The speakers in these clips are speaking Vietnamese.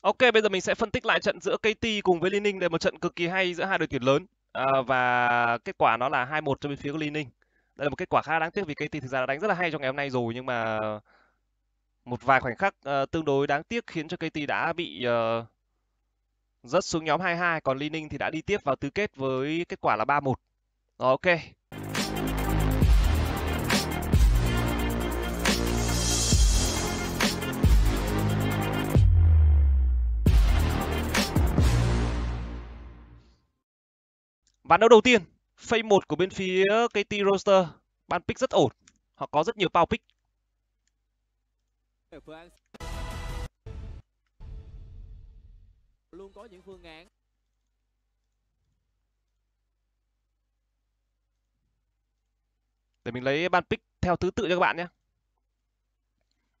Ok, bây giờ mình sẽ phân tích lại trận giữa KT cùng với Leaning để một trận cực kỳ hay giữa hai đội tuyển lớn. À, và kết quả nó là 2-1 cho bên phía của Leaning. Đây là một kết quả khá đáng tiếc vì KT thực ra đã đánh rất là hay trong ngày hôm nay rồi nhưng mà một vài khoảnh khắc uh, tương đối đáng tiếc khiến cho KT đã bị uh, rớt xuống nhóm 22 còn Leaning thì đã đi tiếp vào tứ kết với kết quả là 3-1. ok. Ván đấu đầu tiên, phase 1 của bên phía KT Roster, ban pick rất ổn. Họ có rất nhiều power pick. Luôn có những phương án Để mình lấy ban pick theo thứ tự cho các bạn nhé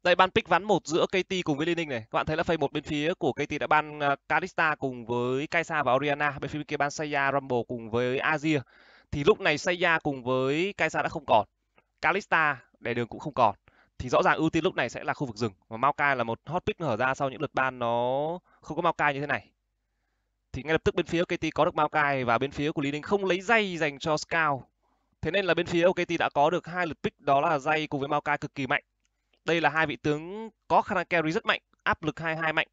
đây ban pick ván một giữa KT cùng với Liên này. Các bạn thấy là phase một bên phía của KT đã ban uh, à, Kalista cùng với Kaisa và Oriana, bên phía kia ban Saya Rumble cùng với Azir. Thì lúc này Saya cùng với Kaisa đã không còn. Kalista để đường cũng không còn. Thì rõ ràng ưu tiên lúc này sẽ là khu vực rừng và Maokai là một hot pick hở ra sau những lượt ban nó không có Maokai như thế này. Thì ngay lập tức bên phía KT có được Maokai và bên phía của Liên không lấy dây dành cho Scout. Thế nên là bên phía OKT đã có được hai lượt pick đó là dây cùng với Maokai cực kỳ mạnh đây là hai vị tướng có khả năng carry rất mạnh áp lực 22 mạnh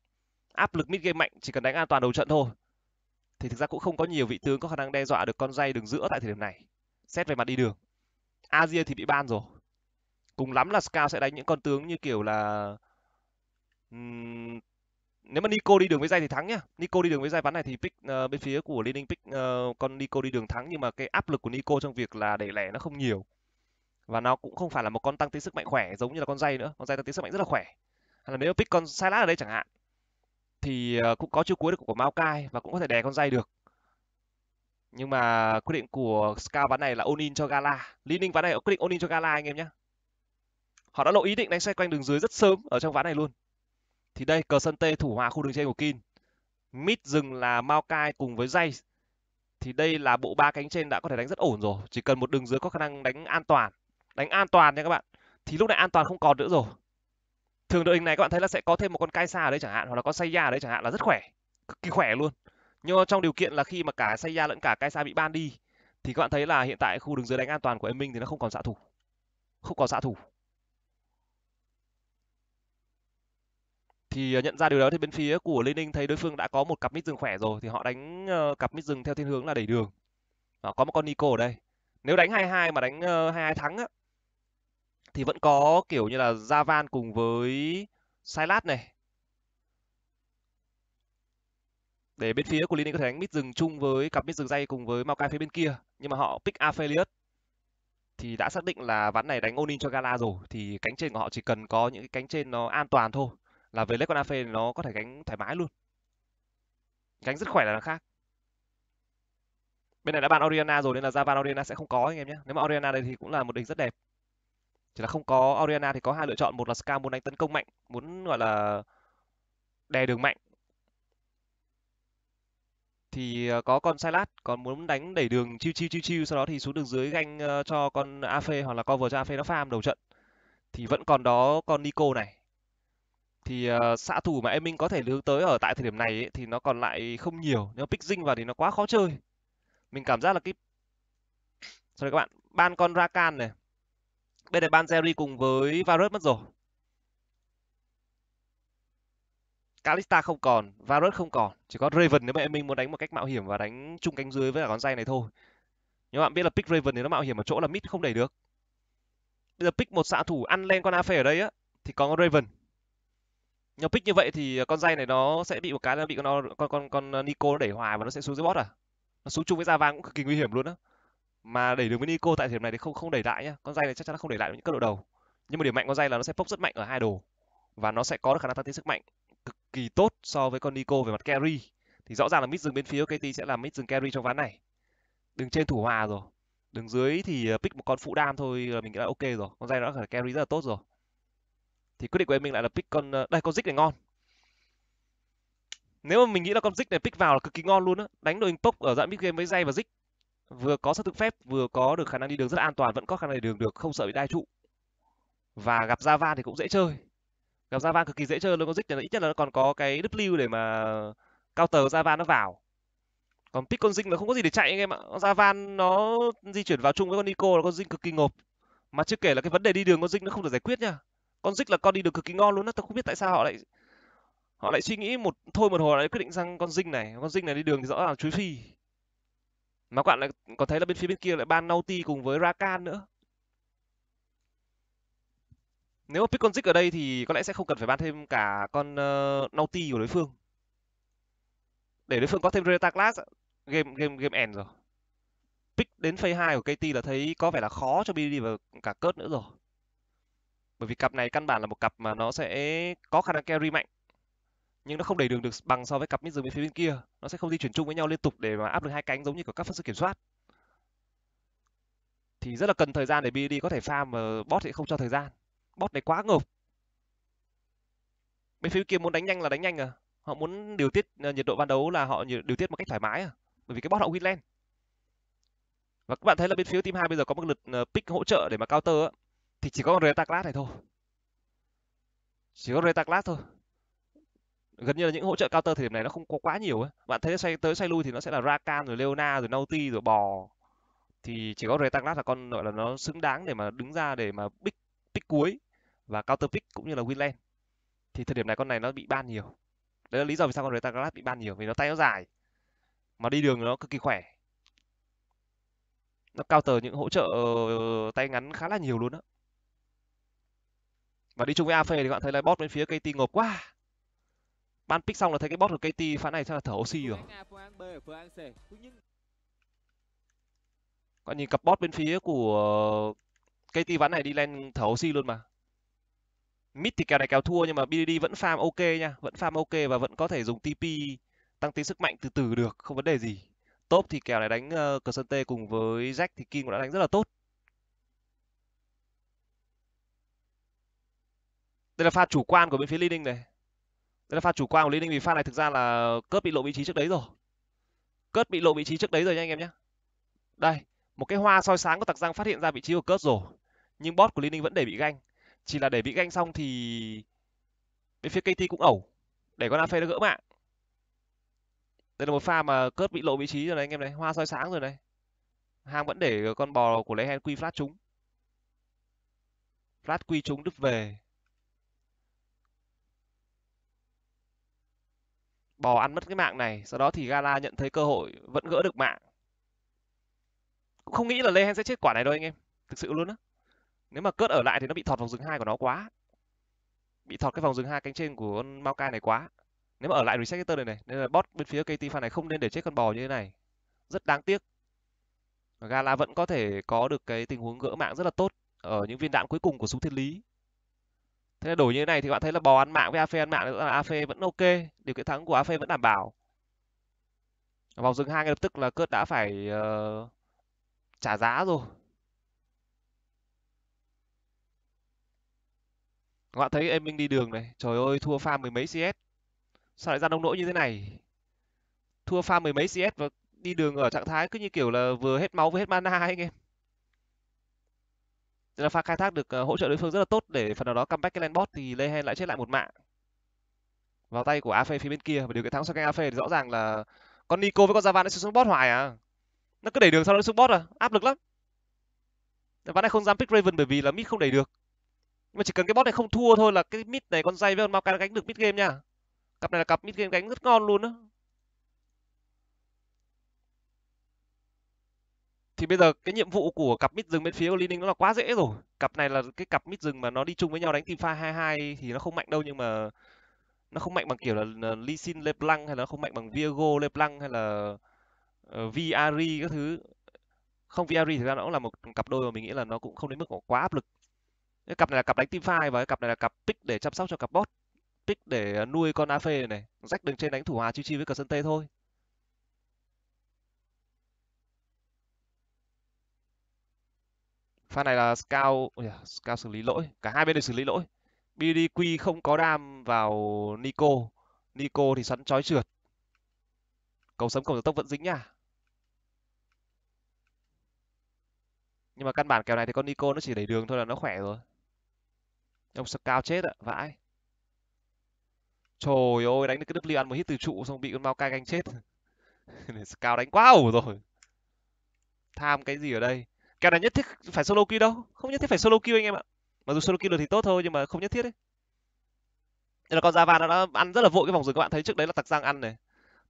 áp lực mid game mạnh chỉ cần đánh an toàn đầu trận thôi thì thực ra cũng không có nhiều vị tướng có khả năng đe dọa được con dây đường giữa tại thời điểm này xét về mặt đi đường Asia thì bị ban rồi cùng lắm là Scout sẽ đánh những con tướng như kiểu là uhm... nếu mà Nico đi đường với dây thì thắng nhá Nico đi đường với dây ván này thì pick uh, bên phía của Liên Minh pick uh, con Nico đi đường thắng nhưng mà cái áp lực của Nico trong việc là đẩy lẻ nó không nhiều và nó cũng không phải là một con tăng tính sức mạnh khỏe giống như là con dây nữa con dây tăng tính sức mạnh rất là khỏe hay là nếu pick con sai lát ở đây chẳng hạn thì ờ, cũng có chiêu cuối được của Mao Cai và cũng có thể đè con dây được nhưng mà quyết định của Scar ván này là Onin cho Gala Lining ván này quyết định Onin cho Gala anh em nhé họ đã lộ ý định đánh xoay quanh đường dưới rất sớm ở trong ván này luôn thì đây cờ sân tê thủ hòa khu đường trên của Kin mid dừng là Mao Cai cùng với dây thì đây là bộ ba cánh trên đã có thể đánh rất ổn rồi chỉ cần một đường dưới có khả năng đánh an toàn đánh an toàn nha các bạn thì lúc này an toàn không còn nữa rồi thường đội hình này các bạn thấy là sẽ có thêm một con cai xa ở đây chẳng hạn hoặc là con Seiya ở đây chẳng hạn là rất khỏe cực kỳ khỏe luôn nhưng trong điều kiện là khi mà cả Seiya lẫn cả cai xa bị ban đi thì các bạn thấy là hiện tại khu đường dưới đánh an toàn của em Minh thì nó không còn xạ thủ không còn xạ thủ thì ờ, nhận ra điều đó thì bên phía của Lê Ninh thấy đối phương đã có một cặp mít rừng khỏe rồi thì họ đánh ờ, cặp mít rừng theo thiên hướng là đẩy đường. Đó, có một con Nico ở đây. Nếu đánh 22 mà đánh 22 ờ, thắng á thì vẫn có kiểu như là Javan cùng với Silas này. Để bên phía của Linh có thể đánh mid rừng chung với cặp mid rừng dây cùng với Maokai phía bên kia. Nhưng mà họ pick Aphelios thì đã xác định là ván này đánh Onin cho Gala rồi. Thì cánh trên của họ chỉ cần có những cái cánh trên nó an toàn thôi. Là về lấy con Afe nó có thể gánh thoải mái luôn. Gánh rất khỏe là nó khác. Bên này đã bàn Oriana rồi nên là Javan Oriana sẽ không có anh em nhé. Nếu mà Oriana đây thì cũng là một địch rất đẹp chỉ là không có Oriana thì có hai lựa chọn một là Scar muốn đánh tấn công mạnh muốn gọi là đè đường mạnh thì ờ, có con Silas còn muốn đánh đẩy đường chiêu chiêu chiêu chiêu sau đó thì xuống đường dưới ganh ờ, cho con Afe hoặc là cover cho Afe nó farm đầu trận thì vẫn còn đó con Nico này thì uh, xạ thủ mà em minh có thể hướng tới ở tại thời điểm này ấy, thì nó còn lại không nhiều nếu pick dinh vào thì nó quá khó chơi mình cảm giác là cái sau đây các bạn ban con Rakan này Bên này Banzeri cùng với Varus mất rồi. Kalista không còn, Varus không còn, chỉ có Raven nếu mà em mình muốn đánh một cách mạo hiểm và đánh chung cánh dưới với cả con dây này thôi. Nhưng bạn biết là pick Raven thì nó mạo hiểm ở chỗ là mid không đẩy được. Bây giờ pick một xạ thủ ăn lên con Afe ở đây á thì có Raven. Nhưng pick như vậy thì con dây này nó sẽ bị một cái là bị con con con, con Nico nó đẩy hòa và nó sẽ xuống dưới bot à. Nó xuống chung với Java cũng cực kỳ nguy hiểm luôn á mà đẩy được với Nico tại thời điểm này thì không không đẩy lại nhá con dây này chắc chắn là không đẩy lại những cấp độ đầu nhưng mà điểm mạnh con dây là nó sẽ pốc rất mạnh ở hai đồ và nó sẽ có được khả năng tăng tiến sức mạnh cực kỳ tốt so với con Nico về mặt carry thì rõ ràng là mid dừng bên phía KT sẽ là mid dừng carry trong ván này đường trên thủ hòa rồi đứng dưới thì ờ, pick một con phụ đam thôi là mình đã ok rồi con dây nó là carry rất là tốt rồi thì quyết định của em mình lại là pick con ờ, đây con Zik này ngon nếu mà mình nghĩ là con Zik này pick vào là cực kỳ ngon luôn á đánh đội hình pốc ở dạng mid game với dây và Zik vừa có sát thương phép vừa có được khả năng đi đường rất an toàn vẫn có khả năng đi đường được không sợ bị đai trụ và gặp Java thì cũng dễ chơi gặp Java cực kỳ dễ chơi luôn logic là ít nhất là nó còn có cái W để mà cao tờ Java nó vào còn con Zing là không có gì để chạy anh em ạ Java nó di chuyển vào chung với con Nico là con Zing cực kỳ ngộp mà chưa kể là cái vấn đề đi đường con Zing nó không được giải quyết nha con dích là con đi đường cực kỳ ngon luôn á tao không biết tại sao họ lại họ lại suy nghĩ một thôi một hồi lại quyết định rằng con Zing này con Zing này đi đường thì rõ ràng chuối phi mà các bạn lại có thấy là bên phía bên kia lại ban Naughty cùng với Rakan nữa nếu mà pick con Zik ở đây thì có lẽ sẽ không cần phải ban thêm cả con uh, Naughty của đối phương để đối phương có thêm Reta Class game game game end rồi pick đến phase 2 của KT là thấy có vẻ là khó cho BD và cả cớt nữa rồi bởi vì cặp này căn bản là một cặp mà nó sẽ có khả năng carry mạnh nhưng nó không đẩy đường được bằng so với cặp mid bên phía bên kia nó sẽ không di chuyển chung với nhau liên tục để mà áp được hai cánh giống như của các phút sự kiểm soát thì rất là cần thời gian để BD có thể farm mà bot thì không cho thời gian bot này quá ngộp bên phía kia muốn đánh nhanh là đánh nhanh à họ muốn điều tiết ờ, nhiệt độ ban đấu là họ điều tiết một cách thoải mái à bởi vì cái bot họ Winland và các bạn thấy là bên phía team 2 bây giờ có một lượt ờ, pick hỗ trợ để mà counter á thì chỉ có Reta Class này thôi chỉ có Reta Class thôi gần như là những hỗ trợ counter thời điểm này nó không có quá nhiều ấy. Bạn thấy xoay tới xoay lui thì nó sẽ là Rakan rồi Leona rồi Nauti rồi bò. Thì chỉ có Retanglat là con gọi là nó xứng đáng để mà đứng ra để mà pick pick cuối và counter pick cũng như là Winland. Thì thời điểm này con này nó bị ban nhiều. Đấy là lý do vì sao con Retanglat bị ban nhiều vì nó tay nó dài mà đi đường nó cực kỳ khỏe. Nó counter những hỗ trợ ờ, tay ngắn khá là nhiều luôn á. Và đi chung với AFE thì các bạn thấy là bot bên phía KT ngộp quá ban pick xong là thấy cái bot của KT phá này chắc là thở oxy rồi còn nhìn cặp bot bên phía của ờ, KT ván này đi lên thở oxy luôn mà mid thì kèo này kèo thua nhưng mà BDD vẫn farm ok nha vẫn farm ok và vẫn có thể dùng TP tăng tính sức mạnh từ từ được không vấn đề gì top thì kèo này đánh uh, cờ sơn tê cùng với jack thì kim cũng đã đánh rất là tốt đây là pha chủ quan của bên phía Linh này đây là pha chủ quan của Lý Ninh vì pha này thực ra là cướp bị lộ vị trí trước đấy rồi. cướp bị lộ vị trí trước đấy rồi nha anh em nhé. Đây, một cái hoa soi sáng của Tạc Giang phát hiện ra vị trí của cướp rồi. Nhưng bot của Lý Ninh vẫn để bị ganh. Chỉ là để bị ganh xong thì bên phía KT cũng ẩu để con Afe nó gỡ mạng. Đây là một pha mà cướp bị lộ vị trí rồi này anh em này, hoa soi sáng rồi này. Hang vẫn để con bò của lấy Hen Quy flat chúng, flat Quy chúng đứt về bò ăn mất cái mạng này sau đó thì gala nhận thấy cơ hội vẫn gỡ được mạng cũng không nghĩ là lê hen sẽ chết quả này đâu anh em thực sự luôn á nếu mà cướp ở lại thì nó bị thọt vòng rừng hai của nó quá bị thọt cái vòng rừng hai cánh trên của con Maokai này quá nếu mà ở lại reset cái tơ này này nên là bot bên phía KT fan này không nên để chết con bò như thế này rất đáng tiếc Gala vẫn có thể có được cái tình huống gỡ mạng rất là tốt ở những viên đạn cuối cùng của súng thiên lý thế đổi như thế này thì bạn thấy là bò ăn mạng với AFE ăn mạng là AFE vẫn ok điều kiện thắng của AFE vẫn đảm bảo vòng dừng hai ngay lập tức là cướp đã phải uh, trả giá rồi các bạn thấy em minh đi đường này trời ơi thua pha mười mấy cs sao lại ra nông nỗi như thế này thua pha mười mấy cs và đi đường ở trạng thái cứ như kiểu là vừa hết máu vừa hết mana ấy anh em nên là pha khai thác được ờ, hỗ trợ đối phương rất là tốt để phần nào đó comeback cái landbot thì Lehen lại chết lại một mạng vào tay của AFE phía bên kia và điều kiện thắng sau cánh AFE thì rõ ràng là con Nico với con Java nó xuống bot hoài à nó cứ đẩy đường sau đó xuống bot à áp lực lắm Và này không dám pick Raven bởi vì là mid không đẩy được nhưng mà chỉ cần cái bot này không thua thôi là cái mid này con dây với con Maokai gánh được mid game nha cặp này là cặp mid game gánh rất ngon luôn đó. thì bây giờ cái nhiệm vụ của cặp mid rừng bên phía của Lining nó là quá dễ rồi cặp này là cái cặp mid rừng mà nó đi chung với nhau đánh team pha 22 thì nó không mạnh đâu nhưng mà nó không mạnh bằng kiểu là Lee Sin LeBlanc hay là nó không mạnh bằng Viego LeBlanc hay là uh, Viari các thứ không Viari thực ra nó cũng là một cặp đôi mà mình nghĩ là nó cũng không đến mức quá áp lực cái cặp này là cặp đánh team fight và cái cặp này là cặp pick để chăm sóc cho cặp bot pick để ờ, nuôi con AFE này, này rách đường trên đánh thủ hòa chi chi với cờ sân tê thôi pha này là scout oh yeah, scout xử lý lỗi cả hai bên đều xử lý lỗi bdq không có đam vào nico nico thì sẵn trói trượt cầu sấm cầu tốc vẫn dính nha nhưng mà căn bản kèo này thì con nico nó chỉ đẩy đường thôi là nó khỏe rồi ông scout chết ạ vãi trời ơi đánh được cái W ăn một hit từ trụ xong bị con mau cai canh chết scout đánh quá ẩu rồi tham cái gì ở đây cái này nhất thiết phải solo kill đâu, không nhất thiết phải solo kill anh em ạ. Mặc dù solo kill được thì tốt thôi nhưng mà không nhất thiết đấy. Nên là con Java nó đã ăn rất là vội cái vòng rừng các bạn thấy trước đấy là Tặc Giang ăn này.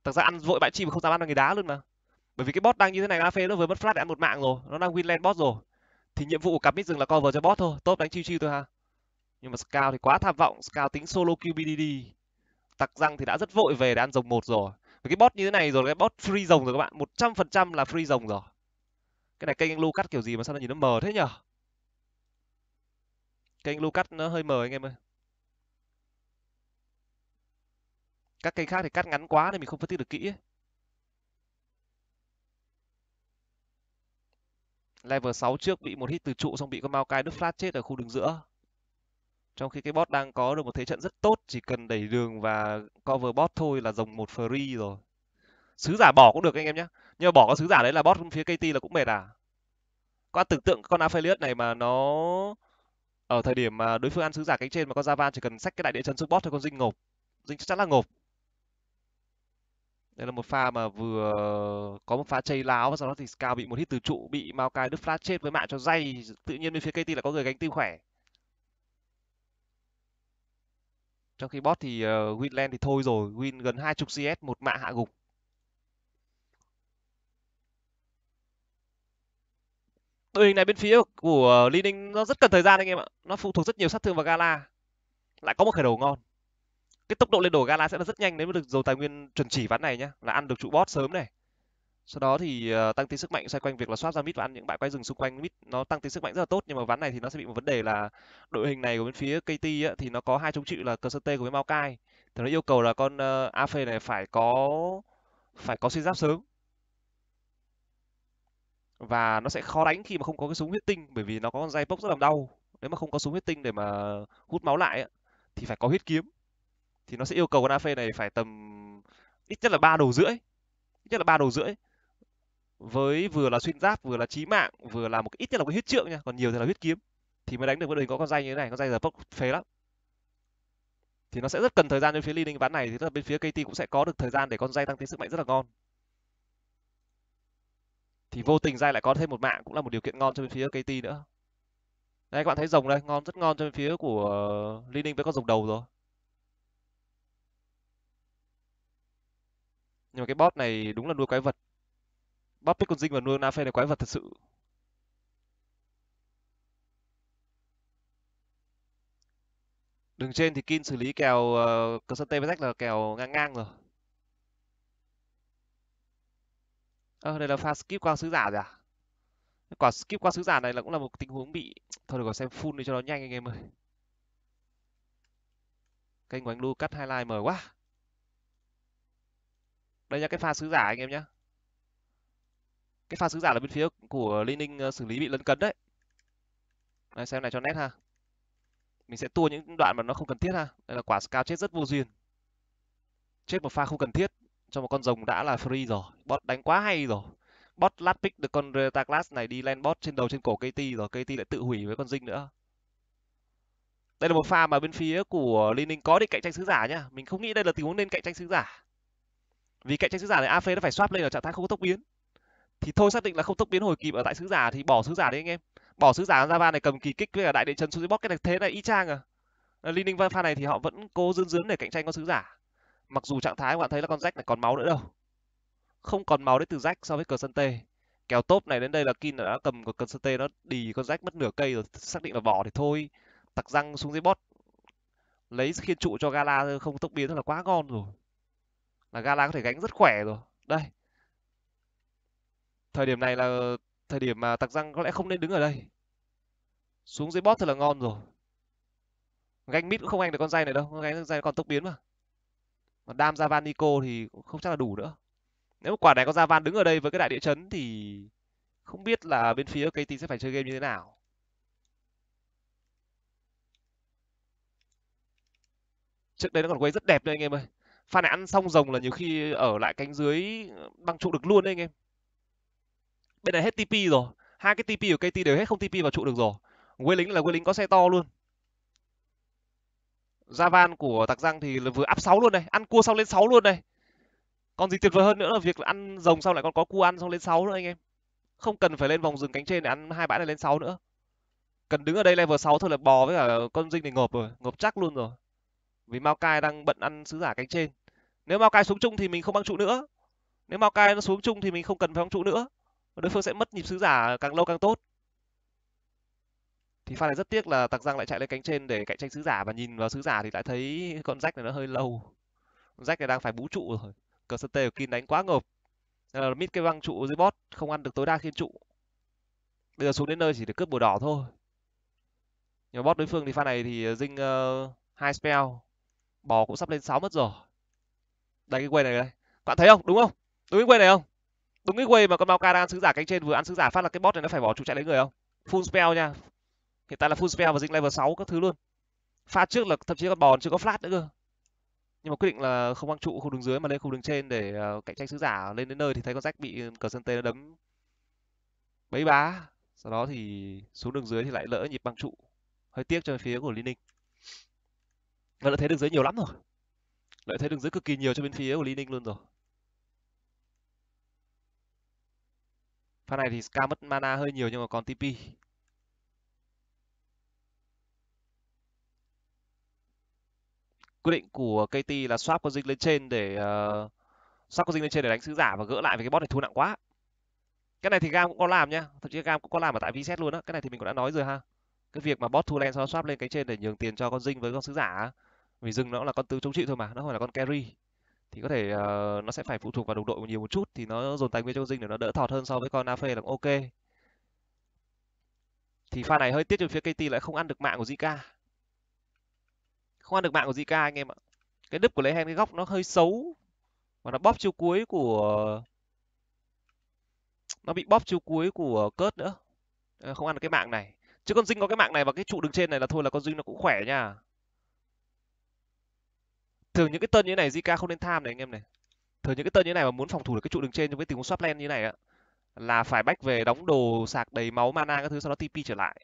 Tặc Giang ăn vội bãi chim mà không dám ăn vào người đá luôn mà. Bởi vì cái bot đang như thế này nó phê e nó vừa mất flash để ăn một mạng rồi, nó đang winland bot rồi. Thì nhiệm vụ của cặp mid rừng là cover cho bot thôi, top đánh chiêu chiêu thôi ha. Nhưng mà Scout thì quá tham vọng, Scout tính solo kill BDD. Tặc răng thì đã rất vội về để ăn rồng một rồi. Với cái bot như thế này rồi, cái bot free rồng rồi các bạn, một trăm phần trăm là free rồng rồi cái này kênh anh lu cắt kiểu gì mà sao nó nhìn nó mờ thế nhở kênh lu cắt nó hơi mờ anh em ơi các kênh khác thì cắt ngắn quá nên mình không phân tích được kỹ level 6 trước bị một hit từ trụ xong bị con Maokai đứt flat chết ở khu đường giữa. Trong khi cái bot đang có được một thế trận rất tốt, chỉ cần đẩy đường và cover bot thôi là dòng một free rồi sứ giả bỏ cũng được anh em nhé nhưng mà bỏ con sứ giả đấy là bot phía kt là cũng mệt à con tưởng tượng con affiliate này mà nó ở thời điểm mà đối phương ăn sứ giả cánh trên mà con Java chỉ cần xách cái đại địa chấn xuống bot thôi con dinh ngộp dinh chắc chắn là ngộp đây là một pha mà vừa có một pha chây láo và sau đó thì cao bị một hit từ trụ bị mao cai đức flash chết với mạng cho dây tự nhiên bên phía kt là có người gánh tim khỏe trong khi bot thì uh, ờ, winland thì thôi rồi win gần hai chục cs một mạng hạ gục đội hình này bên phía của Lining nó rất cần thời gian anh em ạ nó phụ thuộc rất nhiều sát thương và Gala lại có một khởi đầu ngon cái tốc độ lên đồ Gala sẽ là rất nhanh nếu được dầu tài nguyên chuẩn chỉ ván này nhá là ăn được trụ bot sớm này sau đó thì ờ, tăng tí sức mạnh xoay quanh việc là swap ra mid và ăn những bãi quay rừng xung quanh mid nó tăng tí sức mạnh rất là tốt nhưng mà ván này thì nó sẽ bị một vấn đề là đội hình này của bên phía KT ấy, thì nó có hai chống chịu là cờ sơ tê của bên Maokai thì nó yêu cầu là con uh, ờ, AF này phải có phải có suy giáp sớm và nó sẽ khó đánh khi mà không có cái súng huyết tinh bởi vì nó có con dây bốc rất là đau nếu mà không có súng huyết tinh để mà hút máu lại thì phải có huyết kiếm thì nó sẽ yêu cầu con AFE này phải tầm ít nhất là ba đầu rưỡi ít nhất là ba đầu rưỡi với vừa là xuyên giáp vừa là chí mạng vừa là một ít nhất là một huyết trượng nha còn nhiều thì là huyết kiếm thì mới đánh được với đừng có con dây như thế này con dây giờ bốc phế lắm thì nó sẽ rất cần thời gian bên phía Linh Ván này thì tức là bên phía KT cũng sẽ có được thời gian để con dây tăng tiến sức mạnh rất là ngon thì vô tình ra lại có thêm một mạng cũng là một điều kiện ngon cho bên phía KT nữa đây các bạn thấy rồng đây ngon rất ngon cho bên phía của ờ, Li với con rồng đầu rồi nhưng mà cái bot này đúng là nuôi quái vật bot con Dinh và nuôi Nafe là quái vật thật sự đường trên thì Kin xử lý kèo uh, ờ, Crescente với Rách là kèo ngang ngang rồi ờ đây là pha skip qua sứ giả rồi à quả skip qua sứ giả này là cũng là một tình huống bị thôi được rồi xem full đi cho nó nhanh anh em ơi kênh của anh lu cắt highlight like mờ quá đây là cái pha sứ giả anh em nhá cái pha sứ giả là bên phía của Linh Ninh ờ, xử lý bị lấn cấn đấy. Đây, xem này cho nét ha. Mình sẽ tua những đoạn mà nó không cần thiết ha. Đây là quả scout chết rất vô duyên. Chết một pha không cần thiết cho một con rồng đã là free rồi bot đánh quá hay rồi bot lát pick được con Retaclass này đi lên bot trên đầu trên cổ KT rồi KT lại tự hủy với con Dinh nữa đây là một pha mà bên phía của Liên Ninh có định cạnh tranh sứ giả nhá mình không nghĩ đây là tình huống nên cạnh tranh sứ giả vì cạnh tranh sứ giả này AF nó e phải swap lên ở trạng thái không có tốc biến thì thôi xác định là không tốc biến hồi kịp ở tại sứ giả thì bỏ sứ giả đi anh em bỏ sứ giả ra van này cầm kỳ kích với cả đại địa chân xuống dưới bot cái này thế này y chang à Liên Ninh pha này thì họ vẫn cố dướn dướn để cạnh tranh con sứ giả mặc dù trạng thái các bạn thấy là con rách này còn máu nữa đâu không còn máu đến từ rách so với cờ sân tê kèo top này đến đây là kin đã cầm của cờ sân tê nó đi con rách mất nửa cây rồi xác định là bỏ thì thôi tặc răng xuống dưới bot lấy khiên trụ cho gala không tốc biến là quá ngon rồi là gala có thể gánh rất khỏe rồi đây thời điểm này là thời điểm mà tặc răng có lẽ không nên đứng ở đây xuống dưới bot thật là ngon rồi gánh mít cũng không gánh được con dây này đâu gánh dây còn tốc biến mà còn đam Javan Nico thì cũng không chắc là đủ nữa nếu mà quả này có Javan đứng ở đây với cái đại địa chấn thì không biết là bên phía KT sẽ phải chơi game như thế nào trước đây nó còn quay rất đẹp đấy anh em ơi pha này ăn xong rồng là nhiều khi ở lại cánh dưới băng trụ được luôn đấy anh em bên này hết tp rồi hai cái tp của kt đều hết không tp vào trụ được rồi quê lính là quê lính có xe to luôn ra van của Tạc răng thì là vừa áp 6 luôn này, ăn cua xong lên 6 luôn này. Còn gì tuyệt vời hơn nữa là việc là ăn rồng xong lại còn có cua ăn xong lên 6 nữa anh em. Không cần phải lên vòng rừng cánh trên để ăn hai bãi này lên 6 nữa. Cần đứng ở đây level 6 thôi là bò với cả con dinh này ngộp rồi, ngộp chắc luôn rồi. Vì Mao Cai đang bận ăn sứ giả cánh trên. Nếu Mao Cai xuống chung thì mình không băng trụ nữa. Nếu Mao Cai nó xuống chung thì mình không cần phải băng trụ nữa. Đối phương sẽ mất nhịp sứ giả càng lâu càng tốt thì pha này rất tiếc là tặc răng lại chạy lên cánh trên để cạnh tranh sứ giả và nhìn vào sứ giả thì lại thấy con rách này nó hơi lâu rách này đang phải bú trụ rồi cờ sân tê của kin đánh quá ngợp à, mít cái băng trụ dưới bot không ăn được tối đa khiên trụ bây giờ xuống đến nơi chỉ để cướp bùa đỏ thôi nhưng bot đối phương thì pha này thì ờ, dinh uh, hai spell bò cũng sắp lên sáu mất rồi đây cái quay này đây bạn thấy không đúng không đúng cái quay này không đúng cái quay mà con ca đang ăn sứ giả cánh trên vừa ăn sứ giả phát là cái bot này nó phải bỏ trụ chạy lấy người không full spell nha hiện tại là full spell và dinh level 6 các thứ luôn pha trước là thậm chí còn bòn chưa có flat nữa cơ nhưng mà quyết định là không băng trụ khu đường dưới mà lên khu đường trên để uh, cạnh tranh sứ giả lên đến nơi thì thấy con rách bị ừ, cờ sân tê nó đấm bấy bá sau đó thì xuống đường dưới thì lại lỡ nhịp băng trụ hơi tiếc cho phía của Lý Ninh và lợi thế đường dưới nhiều lắm rồi lợi thế đường dưới cực kỳ nhiều cho bên phía của Lý Ninh luôn rồi pha này thì Ska mất mana hơi nhiều nhưng mà còn TP quyết định của KT là swap con dinh lên trên để uh, swap con dinh lên trên để đánh sứ giả và gỡ lại với cái bot này thua nặng quá cái này thì gam cũng có làm nhá thậm chí gam cũng có làm ở tại vset luôn á cái này thì mình cũng đã nói rồi ha cái việc mà bot thua lên sau swap lên cái trên để nhường tiền cho con dinh với con sứ giả vì dừng nó là con tứ chống chịu thôi mà nó không phải là con carry thì có thể uh, nó sẽ phải phụ thuộc vào đồng đội nhiều một chút thì nó dồn tài nguyên cho con dinh để nó đỡ thọt hơn so với con afe là ok thì pha này hơi tiếc cho phía kt lại không ăn được mạng của zika không ăn được mạng của Zika anh em ạ cái đứt của lấy cái góc nó hơi xấu và nó bóp chiêu cuối của nó bị bóp chiêu cuối của cớt nữa ờ, không ăn được cái mạng này chứ con dinh có cái mạng này và cái trụ đứng trên này là thôi là con dinh nó cũng khỏe nha thường những cái tân như này Zika không nên tham này anh em này thường những cái tân như này mà muốn phòng thủ được cái trụ đứng trên trong cái tình huống swap lane như này á là phải bách về đóng đồ sạc đầy máu mana các thứ sau đó TP trở lại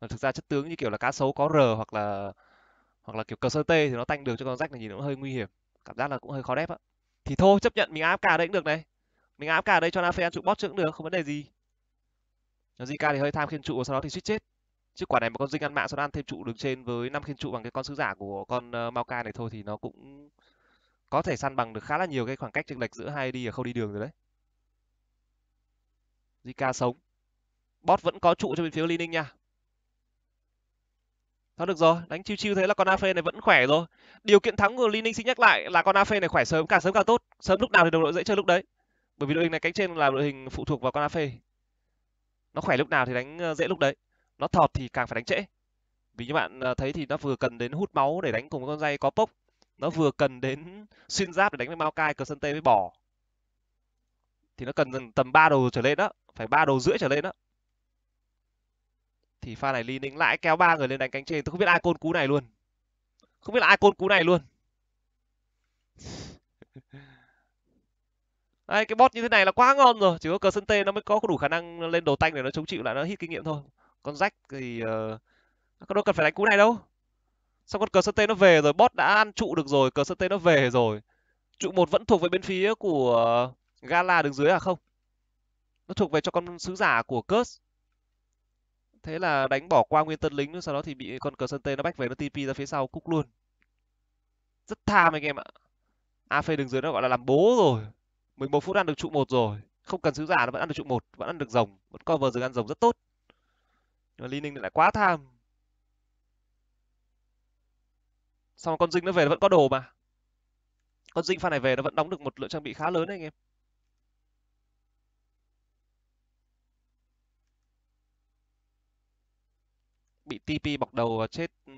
thực ra chất tướng như kiểu là cá sấu có R hoặc là hoặc là kiểu cờ sơ tê thì nó tanh được cho con rách này nhìn nó hơi nguy hiểm cảm giác là cũng hơi khó đép á thì thôi chấp nhận mình áp cả đấy cũng được này mình áp cả đây cho Nafe ăn trụ bot trước cũng được không vấn đề gì Zika thì hơi tham khiên trụ sau đó thì suýt chết chứ quả này mà con dinh ăn mạng sau đó ăn thêm trụ đường trên với năm khiên trụ bằng cái con sứ giả của con uh, ờ, ca này thôi thì nó cũng có thể săn bằng được khá là nhiều cái khoảng cách chênh lệch giữa hai đi và không đi đường rồi đấy Zika sống bot vẫn có trụ cho bên phía Lining nha Thôi được rồi, đánh chiêu chiêu thế là con AFE này vẫn khỏe rồi. Điều kiện thắng của Li Ninh xin nhắc lại là con AFE này khỏe sớm, càng sớm càng tốt. Sớm lúc nào thì đồng đội dễ chơi lúc đấy. Bởi vì đội hình này cánh trên là đội hình phụ thuộc vào con AFE. Nó khỏe lúc nào thì đánh ờ, dễ lúc đấy. Nó thọt thì càng phải đánh trễ. Vì như bạn ờ, thấy thì nó vừa cần đến hút máu để đánh cùng con dây có pốc. Nó vừa cần đến xuyên giáp để đánh với Mao Cai, cờ sân tê với bò. Thì nó cần tầm ba đồ trở lên đó, phải ba đồ rưỡi trở lên đó thì pha này Lee Ninh lại kéo ba người lên đánh cánh trên tôi không biết ai côn cú này luôn không biết là ai côn cú này luôn Đấy, cái bot như thế này là quá ngon rồi chỉ có cờ sân tê nó mới có đủ khả năng lên đồ tanh để nó chống chịu lại nó hít kinh nghiệm thôi con rách thì uh, đâu cần phải đánh cú này đâu xong con cờ sân tê nó về rồi bot đã ăn trụ được rồi cờ sân tê nó về rồi trụ một vẫn thuộc về bên phía của gala đứng dưới à không nó thuộc về cho con sứ giả của curse thế là đánh bỏ qua nguyên tân lính nữa sau đó thì bị con cờ sân tê nó bách về nó tp ra phía sau cúc luôn rất tham anh em ạ a phê đường dưới nó gọi là làm bố rồi 11 phút ăn được trụ một rồi không cần sứ giả nó vẫn ăn được trụ một vẫn ăn được rồng vẫn cover rừng ăn rồng rất tốt nhưng mà Ninh lại quá tham xong con dinh nó về nó vẫn có đồ mà con dinh pha này về nó vẫn đóng được một lượng trang bị khá lớn đấy anh em bị TP bọc đầu và chết ừ,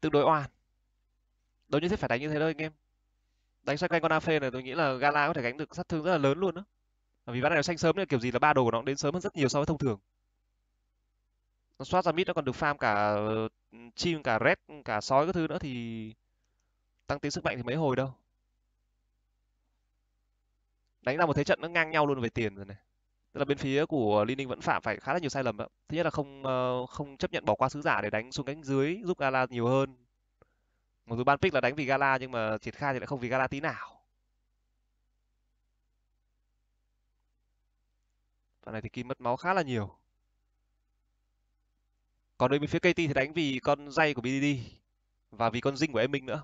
tương đối oan đấu như thế phải đánh như thế thôi anh em đánh xoay quanh con AFE này tôi nghĩ là Gala có thể gánh được sát thương rất là lớn luôn đó vì ván này nó xanh sớm nên kiểu gì là ba đồ của nó đến sớm hơn rất nhiều so với thông thường nó soát ra mid nó còn được farm cả chim ừ, cả red cả sói các thứ nữa thì tăng tiến sức mạnh thì mấy hồi đâu đánh ra một thế trận nó ngang nhau luôn về tiền rồi này tức là bên phía của Li Ninh vẫn phạm phải khá là nhiều sai lầm ạ. Thứ nhất là không ờ, không chấp nhận bỏ qua sứ giả để đánh xuống cánh dưới giúp Gala nhiều hơn. Mặc dù ban pick là đánh vì Gala nhưng mà triển khai thì lại không vì Gala tí nào. phần này thì Kim mất máu khá là nhiều. Còn bên phía KT thì đánh vì con dây của BDD và vì con dinh của em Minh nữa.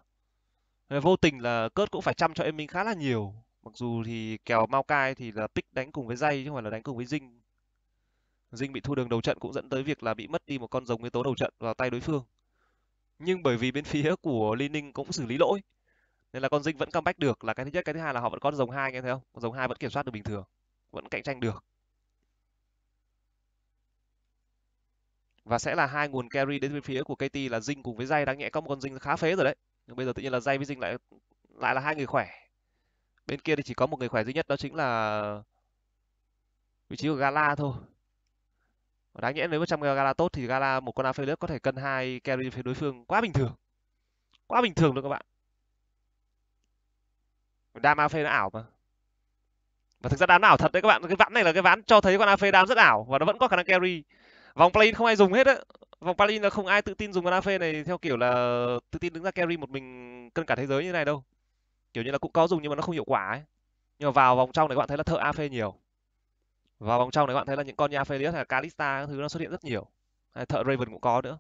Vô tình là cớt cũng phải chăm cho em Minh khá là nhiều mặc dù thì kèo Mao Cai thì là pick đánh cùng với dây chứ không phải là đánh cùng với Dinh Dinh bị thu đường đầu trận cũng dẫn tới việc là bị mất đi một con rồng nguyên tố đầu trận vào tay đối phương nhưng bởi vì bên phía của Li Ninh cũng xử lý lỗi nên là con Dinh vẫn comeback được là cái thứ nhất cái thứ hai là họ vẫn có rồng hai nghe thấy không rồng hai vẫn kiểm soát được bình thường vẫn cạnh tranh được và sẽ là hai nguồn carry đến bên phía của KT là Dinh cùng với Dây đang nhẹ có một con Dinh khá phế rồi đấy nhưng bây giờ tự nhiên là Dây với Dinh lại lại là hai người khỏe bên kia thì chỉ có một người khỏe duy nhất đó chính là vị trí của Gala thôi đáng nhẽ nếu mà trăm Gala tốt thì Gala một con Aphelios có thể cân hai carry phía đối phương quá bình thường quá bình thường luôn các bạn đam Aphelios nó ảo mà và thực ra đám ảo thật đấy các bạn cái ván này là cái ván cho thấy con AFE đám rất ảo và nó vẫn có khả năng carry vòng play không ai dùng hết á vòng play là không ai tự tin dùng con AFE này theo kiểu là tự tin đứng ra carry một mình cân cả thế giới như này đâu kiểu như là cũng có dùng nhưng mà nó không hiệu quả ấy nhưng mà vào vòng trong này các bạn thấy là thợ Afe nhiều vào vòng trong này các bạn thấy là những con như aphelios hay là calista các thứ nó xuất hiện rất nhiều hay thợ raven cũng có nữa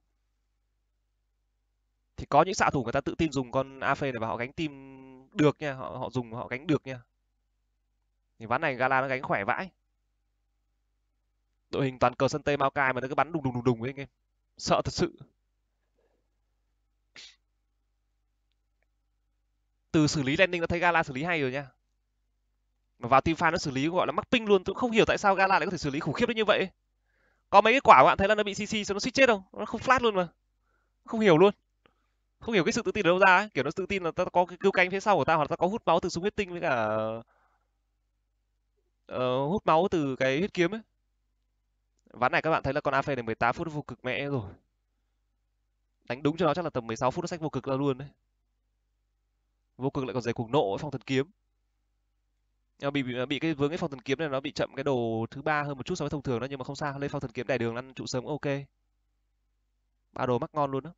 thì có những xạ thủ người ta tự tin dùng con Afe này và họ gánh tim được nha họ họ dùng họ gánh được nha thì ván này gala nó gánh khỏe vãi đội hình toàn cờ sân tây cai mà nó cứ bắn đùng đùng đùng đùng ấy anh em sợ thật sự từ xử lý landing đã thấy gala xử lý hay rồi nha mà vào team fan nó xử lý gọi là mắc ping luôn tôi không hiểu tại sao gala lại có thể xử lý khủng khiếp đến như vậy có mấy cái quả các bạn thấy là nó bị cc xong nó suýt chết không nó không flat luôn mà không hiểu luôn không hiểu cái sự tự tin ở đâu ra ấy. kiểu nó tự tin là ta có cái cứu canh phía sau của ta hoặc là ta có hút máu từ súng huyết tinh với cả uh, hút máu từ cái huyết kiếm ấy ván này các bạn thấy là con AF này 18 phút vô cực mẹ rồi đánh đúng cho nó chắc là tầm 16 phút nó sách vô cực ra luôn đấy vô cực lại còn giày cuồng nộ với phong thần kiếm bị bị bị cái vướng cái phong thần kiếm này nó bị chậm cái đồ thứ ba hơn một chút so với thông thường đó nhưng mà không sao lên phong thần kiếm đài đường ăn trụ sớm ok ba đồ mắc ngon luôn đó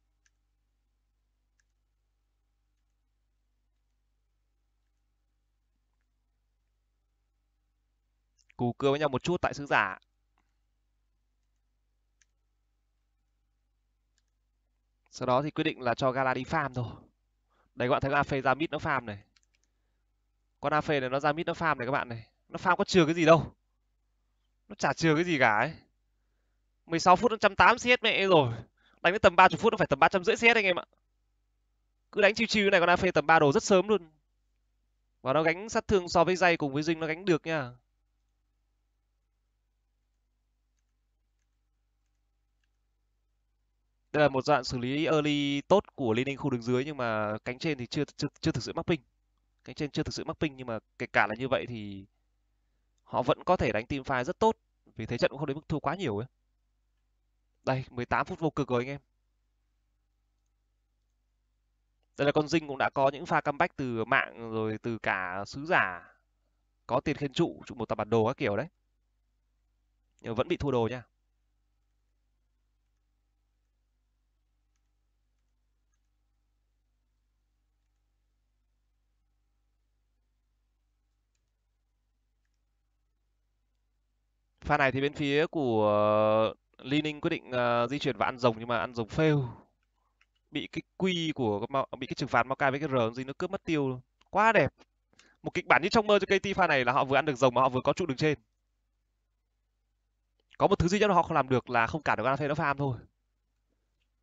cù cưa với nhau một chút tại sứ giả sau đó thì quyết định là cho gala đi farm thôi Đấy các bạn thấy con Afe ra mid nó farm này. Con Afe này nó ra mid nó farm này các bạn này. Nó farm có chừa cái gì đâu. Nó chả chừa cái gì cả ấy. 16 phút nó 180 CS mẹ rồi. Đánh đến tầm 30 phút nó phải tầm 350 CS anh em ạ. Cứ đánh chiêu chiêu này con Afe tầm 3 đồ rất sớm luôn. Và nó gánh sát thương so với dây cùng với Dinh nó gánh được nha. đây là một dạng xử lý early tốt của Linh khu đứng dưới nhưng mà cánh trên thì chưa chưa, chưa thực sự mắc ping. Cánh trên chưa thực sự mắc ping nhưng mà kể cả là như vậy thì họ vẫn có thể đánh team fight rất tốt vì thế trận cũng không đến mức thua quá nhiều ấy. Đây, 18 phút vô cực rồi anh em. Đây là con Dinh cũng đã có những pha comeback từ mạng rồi từ cả sứ giả. Có tiền khen trụ, trụ một tập bản đồ các kiểu đấy. Nhưng vẫn bị thua đồ nha. pha này thì bên phía của ờ, Li quyết định uh, di chuyển và ăn rồng nhưng mà ăn rồng fail bị cái quy của bị cái trừng phạt Maokai với cái R gì nó cướp mất tiêu quá đẹp một kịch bản như trong mơ cho KT pha này là họ vừa ăn được rồng mà họ vừa có trụ đường trên có một thứ duy nhất họ không làm được là không cản được Anafe nó farm thôi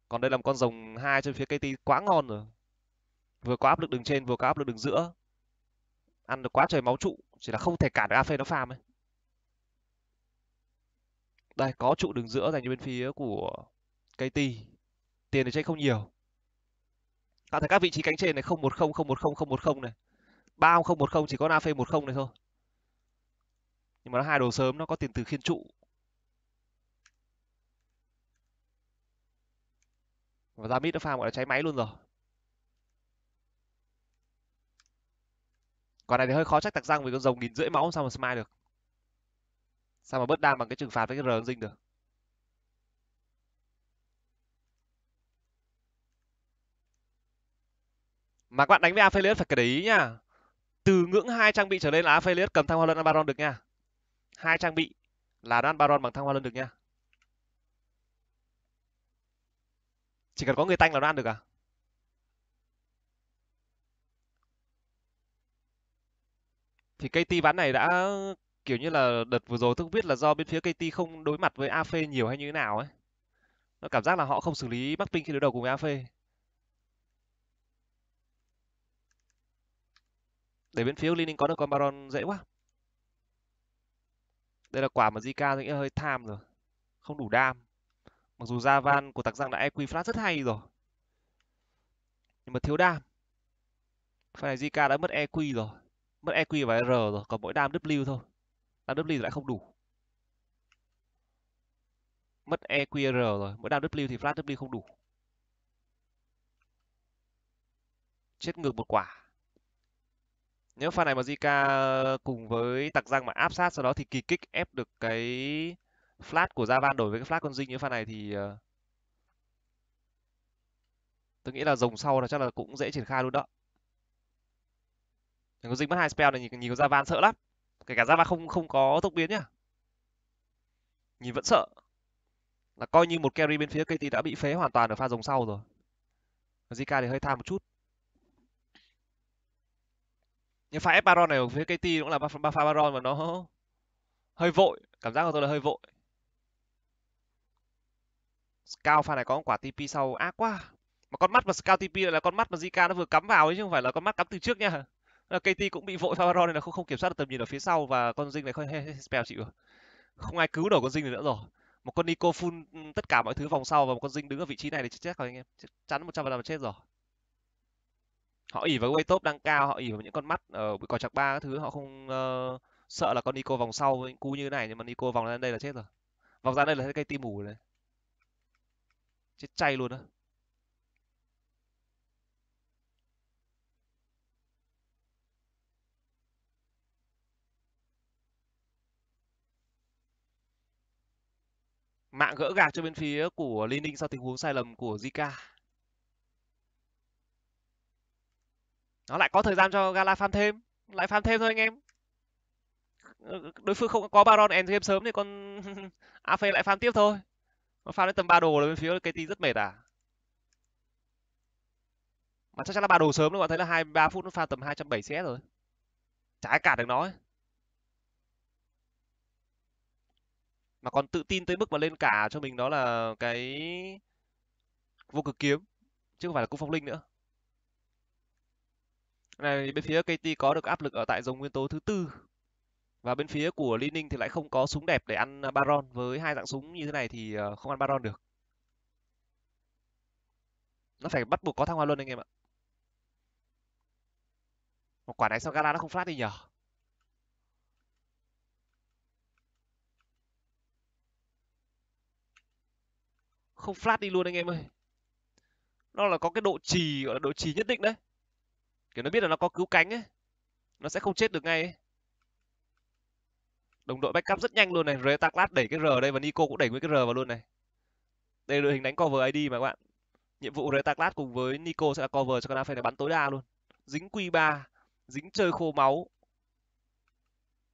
còn đây là một con rồng hai trên phía KT quá ngon rồi vừa có áp lực đường trên vừa có áp lực đường giữa ăn được quá trời máu trụ chỉ là không thể cản được Afe nó farm ấy đây có trụ đứng giữa dành cho bên phía của KT tiền để tranh không nhiều ta thấy các vị trí cánh trên này không một không không một không không một không này ba không một không chỉ có na một không này thôi nhưng mà nó hai đồ sớm nó có tiền từ khiên trụ và ra mít nó farm gọi là cháy máy luôn rồi còn này thì hơi khó trách tạc răng vì con rồng nghìn rưỡi máu sao mà smile được sao mà bớt đam bằng cái trừng phạt với cái r dinh được mà các bạn đánh với affiliate phải cái để ý nhá từ ngưỡng hai trang bị trở lên là affiliate cầm thăng hoa lân baron được nha hai trang bị là ăn baron bằng thăng hoa lân được nha chỉ cần có người tanh là nó ăn được à thì cây ti ván này đã Kiểu như là đợt vừa rồi tôi không biết là do bên phía KT không đối mặt với AF nhiều hay như thế nào ấy. Nó cảm giác là họ không xử lý Bắc Ping khi đối đầu cùng với AF. Để bên phía Lining có được con Baron dễ quá. Đây là quả mà Zika tôi nghĩ hơi tham rồi. Không đủ đam. Mặc dù ra van của Tạc Giang đã EQ flash rất hay rồi. Nhưng mà thiếu đam. Pha này Zika đã mất EQ rồi. Mất EQ và R rồi. Còn mỗi đam W thôi. W lại không đủ mất EQR rồi mỗi down W thì flat W không đủ chết ngược một quả nếu pha này mà Zika cùng với tặc răng mà áp sát sau đó thì kỳ kích ép được cái flat của Javan đổi với cái flat con Dinh như pha này thì ờ, tôi nghĩ là dòng sau là chắc là cũng dễ triển khai luôn đó. Đừng có dính mất hai spell này nhìn, nhìn có Javan sợ lắm kể cả Java không không có tốc biến nhá nhìn vẫn sợ là coi như một carry bên phía KT đã bị phế hoàn toàn ở pha dòng sau rồi Zika thì hơi tham một chút nhưng pha F-Baron này ở phía KT cũng là ba pha Baron mà nó hơi vội cảm giác của tôi là hơi vội Scout pha này có một quả TP sau ác quá mà con mắt mà Scout TP là con mắt mà Zika nó vừa cắm vào ấy chứ không phải là con mắt cắm từ trước nha Ờ, KT cũng bị vội Favaro nên là không không kiểm soát được tầm nhìn ở phía sau và con Dinh này không hay spell chịu không ai cứu nổi con Dinh này nữa rồi một con Nico full ừ, tất cả mọi thứ vòng sau và một con Dinh đứng ở vị trí này thì chết rồi anh em chắn 100% chết rồi họ ỉ vào quay top đang cao họ ỉ vào những con mắt ở ờ, cỏ chạc ba các thứ họ không uh, sợ là con Nico vòng sau với cu như thế này nhưng mà Nico vòng ra đây là chết rồi vòng ra đây là cái cây tim mù này chết chay luôn á mạng gỡ gạc cho bên phía của Liên Ninh sau tình huống sai lầm của Zika. Nó lại có thời gian cho Gala farm thêm, lại farm thêm thôi anh em. Ờ, đối phương không có Baron end game sớm thì con AFE lại farm tiếp thôi. Nó farm đến tầm ba đồ là bên phía KT rất mệt à. Mà chắc chắn là ba đồ sớm nó bạn thấy là 23 phút nó farm tầm 270 CS rồi. Trái cả được nói. mà còn tự tin tới mức mà lên cả cho mình đó là cái vô cực kiếm chứ không phải là cung phong linh nữa này bên phía KT có được áp lực ở tại dòng nguyên tố thứ tư và bên phía của Li Ninh thì lại không có súng đẹp để ăn à, Baron với hai dạng súng như thế này thì à, không ăn Baron được nó phải bắt buộc có thăng hoa luôn anh em ạ một quả này sao gala nó không phát đi nhở không flat đi luôn anh em ơi nó là có cái độ trì gọi là độ trì nhất định đấy kiểu nó biết là nó có cứu cánh ấy nó sẽ không chết được ngay ấy. đồng đội backup rất nhanh luôn này rồi taklat đẩy cái r đây và nico cũng đẩy nguyên cái r vào luôn này đây là đội hình đánh cover id mà các bạn nhiệm vụ rồi taklat cùng với nico sẽ là cover cho con phải này bắn tối đa luôn dính q 3 dính chơi khô máu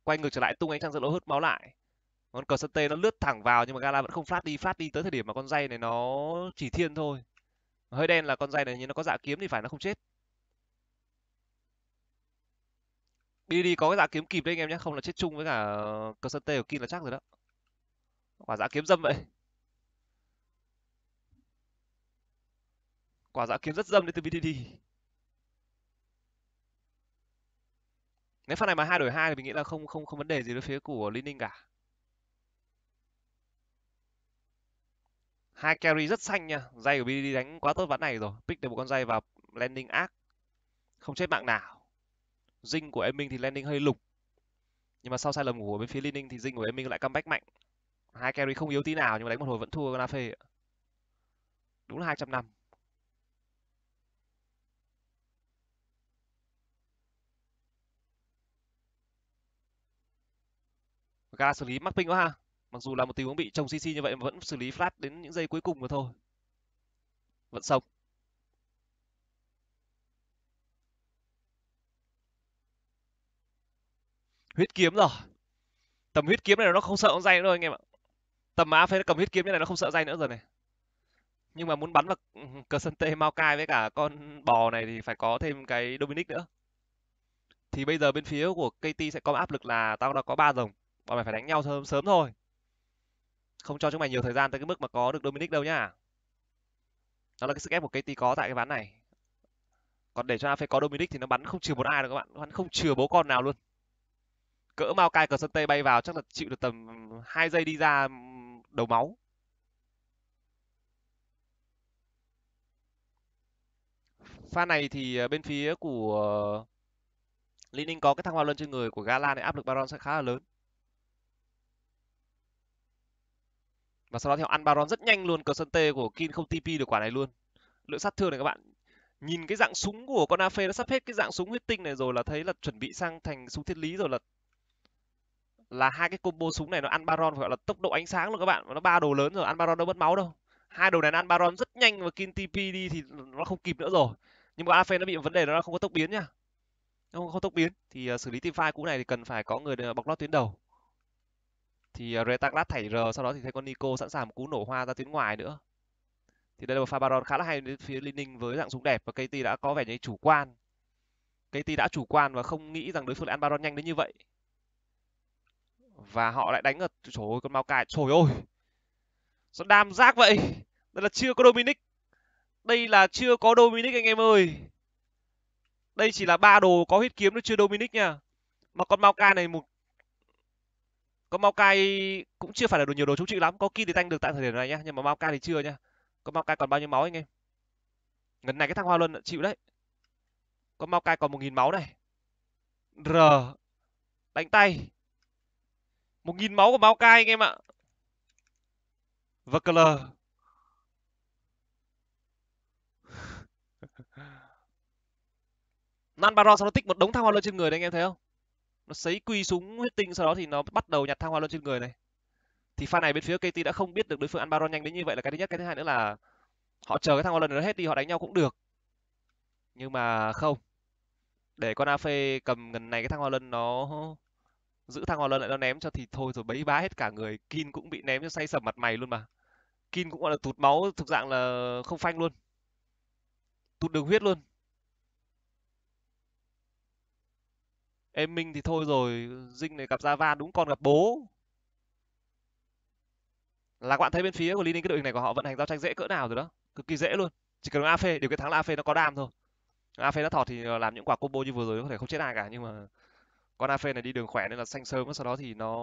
quay ngược trở lại tung ánh trăng dẫn lỗ hớt máu lại con cờ sân tê nó lướt thẳng vào nhưng mà gala vẫn không phát đi phát đi tới thời điểm mà con dây này nó chỉ thiên thôi hơi đen là con dây này nhưng nó có dạ kiếm thì phải nó không chết đi có cái dạ kiếm kịp đấy anh em nhé không là chết chung với cả cờ sân tê của kim là chắc rồi đó quả dạ kiếm dâm vậy quả dạ kiếm rất dâm đến từ bdd nếu phát này mà hai đổi hai thì mình nghĩ là không không không vấn đề gì đối phía của Linh Ninh cả hai carry rất xanh nha dây của bd đánh quá tốt ván này rồi pick được một con dây vào landing ác không chết mạng nào dinh của em minh thì landing hơi lục nhưng mà sau sai lầm của bên phía Linh thì dinh của em minh lại comeback mạnh hai carry không yếu tí nào nhưng mà đánh một hồi vẫn thua con afe đúng là hai trăm năm Gala xử lý mắc ping quá ha mặc dù là một tình huống bị trồng cc như vậy mà vẫn xử lý flat đến những giây cuối cùng mà thôi vẫn xong huyết kiếm rồi tầm huyết kiếm này nó không sợ con dây nữa anh em ạ tầm má phê cầm huyết kiếm như này nó không sợ dây nữa rồi này nhưng mà muốn bắn vào cờ sân tê mau cai với cả con bò này thì phải có thêm cái dominic nữa thì bây giờ bên phía của kt sẽ có áp lực là tao đã có ba rồng bọn mày phải đánh nhau sớm sớm thôi không cho chúng mày nhiều thời gian tới cái mức mà có được Dominic đâu nhá đó là cái sức ép của KT có tại cái ván này còn để cho AFC có Dominic thì nó bắn không trừ một ai được các bạn bắn không trừ bố con nào luôn cỡ Mao cai cờ sân tây bay vào chắc là chịu được tầm hai giây đi ra đầu máu pha này thì ờ, bên phía của ờ, Lining có cái thăng hoa luân trên người của Gala này áp lực Baron sẽ khá là lớn và sau đó thì họ ăn baron rất nhanh luôn cờ sân tê của kin không tp được quả này luôn lượng sát thương này các bạn nhìn cái dạng súng của con AFE nó sắp hết cái dạng súng huyết tinh này rồi là thấy là chuẩn bị sang thành súng thiên lý rồi là là hai cái combo súng này nó ăn baron gọi là tốc độ ánh sáng luôn các bạn nó ba đồ lớn rồi ăn baron đâu mất máu đâu hai đồ này nó ăn baron rất nhanh và kin tp đi thì nó không kịp nữa rồi nhưng mà AFE nó bị một vấn đề đó là không có tốc biến nhá không, có tốc biến thì ờ, xử lý team fight cũ này thì cần phải có người ờ, bọc lót tuyến đầu thì ờ, Retaglat thảy R sau đó thì thấy con Nico sẵn sàng một cú nổ hoa ra tuyến ngoài nữa thì đây là một pha Baron khá là hay đến phía Linh với dạng súng đẹp và KT đã có vẻ như chủ quan KT đã chủ quan và không nghĩ rằng đối phương lại ăn Baron nhanh đến như vậy và họ lại đánh ở trời ơi con mau cài trời ơi sao đam giác vậy đây là chưa có Dominic đây là chưa có Dominic anh em ơi đây chỉ là ba đồ có huyết kiếm nó chưa Dominic nha mà con Maokai này một còn Maokai cũng chưa phải là đồ nhiều đồ chống chịu lắm, có Kim thì tanh được tại thời điểm này nhá, nhưng mà Maokai thì chưa nhá. Còn Maokai còn bao nhiêu máu anh em? Ngần này cái thằng Hoa Luân chịu đấy. Còn Maokai còn một nghìn máu này. R đánh tay. Một nghìn máu của Maokai anh em ạ. Vacler. Nan Baron sau nó tích một đống thang hoa luân trên người đấy anh em thấy không? nó sấy quy súng huyết tinh sau đó thì nó bắt đầu nhặt thang hoa luân trên người này thì pha này bên phía KT đã không biết được đối phương ăn baron nhanh đến như vậy là cái thứ nhất cái thứ hai nữa là họ chờ cái thang hoa luân nó hết đi họ đánh nhau cũng được nhưng mà không để con AFE cầm gần này cái thang hoa lân nó giữ thang hoa lân lại nó ném cho thì thôi rồi bấy bá hết cả người kin cũng bị ném cho say sầm mặt mày luôn mà kin cũng gọi là tụt máu thực dạng là không phanh luôn tụt đường huyết luôn em Minh thì thôi rồi Dinh này gặp Java đúng con gặp bố là các bạn thấy bên phía của Linh cái đội hình này của họ vận hành giao tranh dễ cỡ nào rồi đó cực kỳ dễ luôn chỉ cần AP điều cái thắng là AP nó có đam thôi AP nó thọt thì làm những quả combo như vừa rồi có thể không chết ai cả nhưng mà con AP này đi đường khỏe nên là xanh sớm sau đó thì nó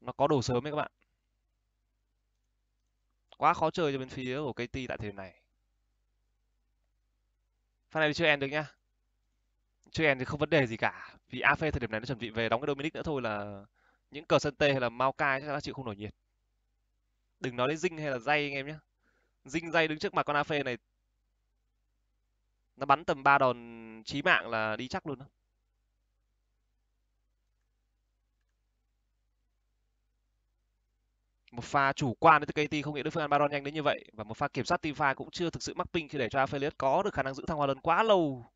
nó có đồ sớm đấy các bạn quá khó chơi cho bên phía của KT tại thời điểm này pha này chưa end được nhá Trien thì không vấn đề gì cả vì AF thời điểm này nó chuẩn bị về đóng cái Dominic nữa thôi là những cờ sân tê hay là Mao Cai chắc là chịu không nổi nhiệt đừng nói đến dinh hay là dây anh em nhé dinh dây đứng trước mặt con AF này nó bắn tầm ba đòn chí mạng là đi chắc luôn đó. một pha chủ quan đến từ KT không nghĩ đối phương ăn Baron nhanh đến như vậy và một pha kiểm soát team pha cũng chưa thực sự mắc ping khi để cho Aphelios có được khả năng giữ thăng hoa lớn quá lâu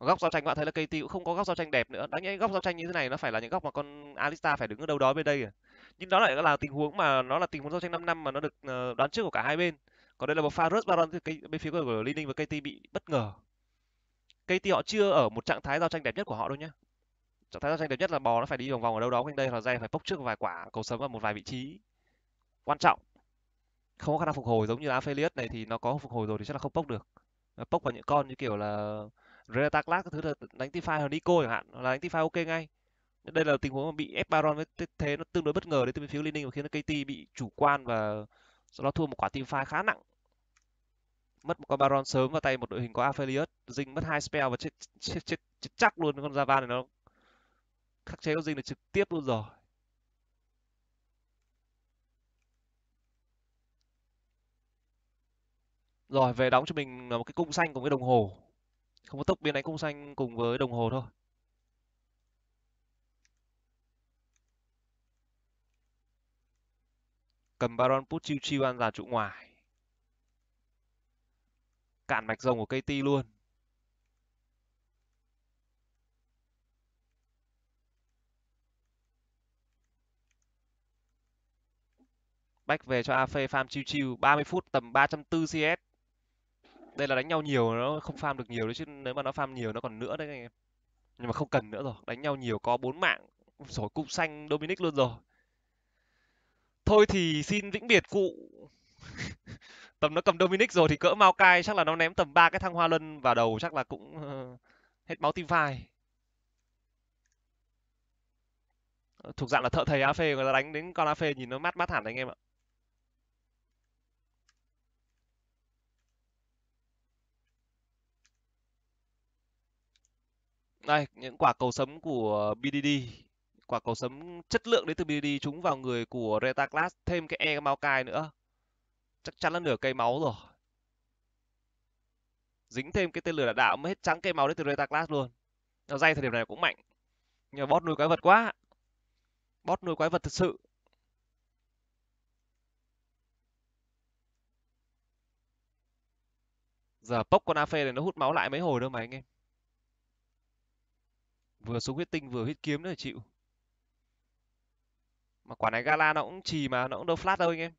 góc giao tranh bạn thấy là KT cũng không có góc giao tranh đẹp nữa đáng nhẽ góc giao tranh như thế này nó phải là những góc mà con Alista phải đứng ở đâu đó bên đây à. nhưng đó lại là tình huống mà nó là tình huống giao tranh 5 năm mà nó được ờ, đoán trước của cả hai bên còn đây là một pha rớt Baron bên phía của Linh và KT bị bất ngờ KT họ chưa ở một trạng thái giao tranh đẹp nhất của họ đâu nhá trạng thái giao tranh đẹp nhất là bò nó phải đi vòng vòng ở đâu đó quanh đây là dây phải bốc trước vài quả cầu sớm ở một vài vị trí quan trọng không có khả năng phục hồi giống như là Aphelios này thì nó có phục hồi rồi thì chắc là không bốc được nó bốc vào những con như kiểu là Renata Clark thứ là đánh T5 hoặc Nico chẳng hạn là đánh T5 ok ngay đây là tình huống mà bị ép Baron với thế nó tương đối bất ngờ đến từ bên phía Lining và khiến KT bị chủ quan và sau đó thua một quả team fight khá nặng mất một con Baron sớm vào tay một đội hình có Aphelios dinh mất hai spell và chết chết, chết, chết chắc luôn con Javan này nó khắc chế con dinh này trực tiếp luôn rồi rồi về đóng cho mình một cái cung xanh của cái đồng hồ không có tốc biến đánh cung xanh cùng với đồng hồ thôi cầm baron put chiêu chiêu ăn ra trụ ngoài cạn mạch rồng của cây ti luôn bách về cho AFE farm chiu chiêu 30 phút tầm 340 CS đây là đánh nhau nhiều nó không farm được nhiều đấy chứ nếu mà nó farm nhiều nó còn nữa đấy anh em nhưng mà không cần nữa rồi đánh nhau nhiều có bốn mạng rồi cụ xanh dominic luôn rồi thôi thì xin vĩnh biệt cụ tầm nó cầm dominic rồi thì cỡ mau cai chắc là nó ném tầm ba cái thăng hoa lân vào đầu chắc là cũng ờ, hết máu tim phai ờ, thuộc dạng là thợ thầy a phê người ta đánh đến con a phê nhìn nó mát mát hẳn anh em ạ Đây, những quả cầu sấm của BDD quả cầu sấm chất lượng đến từ BDD trúng vào người của Retaclass thêm cái e Maokai nữa chắc chắn là nửa cây máu rồi dính thêm cái tên lửa đạn đạo mới hết trắng cây máu đến từ Retaclass luôn nó dây thời điểm này cũng mạnh nhờ bót nuôi quái vật quá bót nuôi quái vật thật sự giờ pốc con AFE này nó hút máu lại mấy hồi đâu mà anh em vừa sống huyết tinh vừa huyết kiếm nữa chịu mà quả này gala nó cũng trì mà nó cũng đâu flat đâu anh em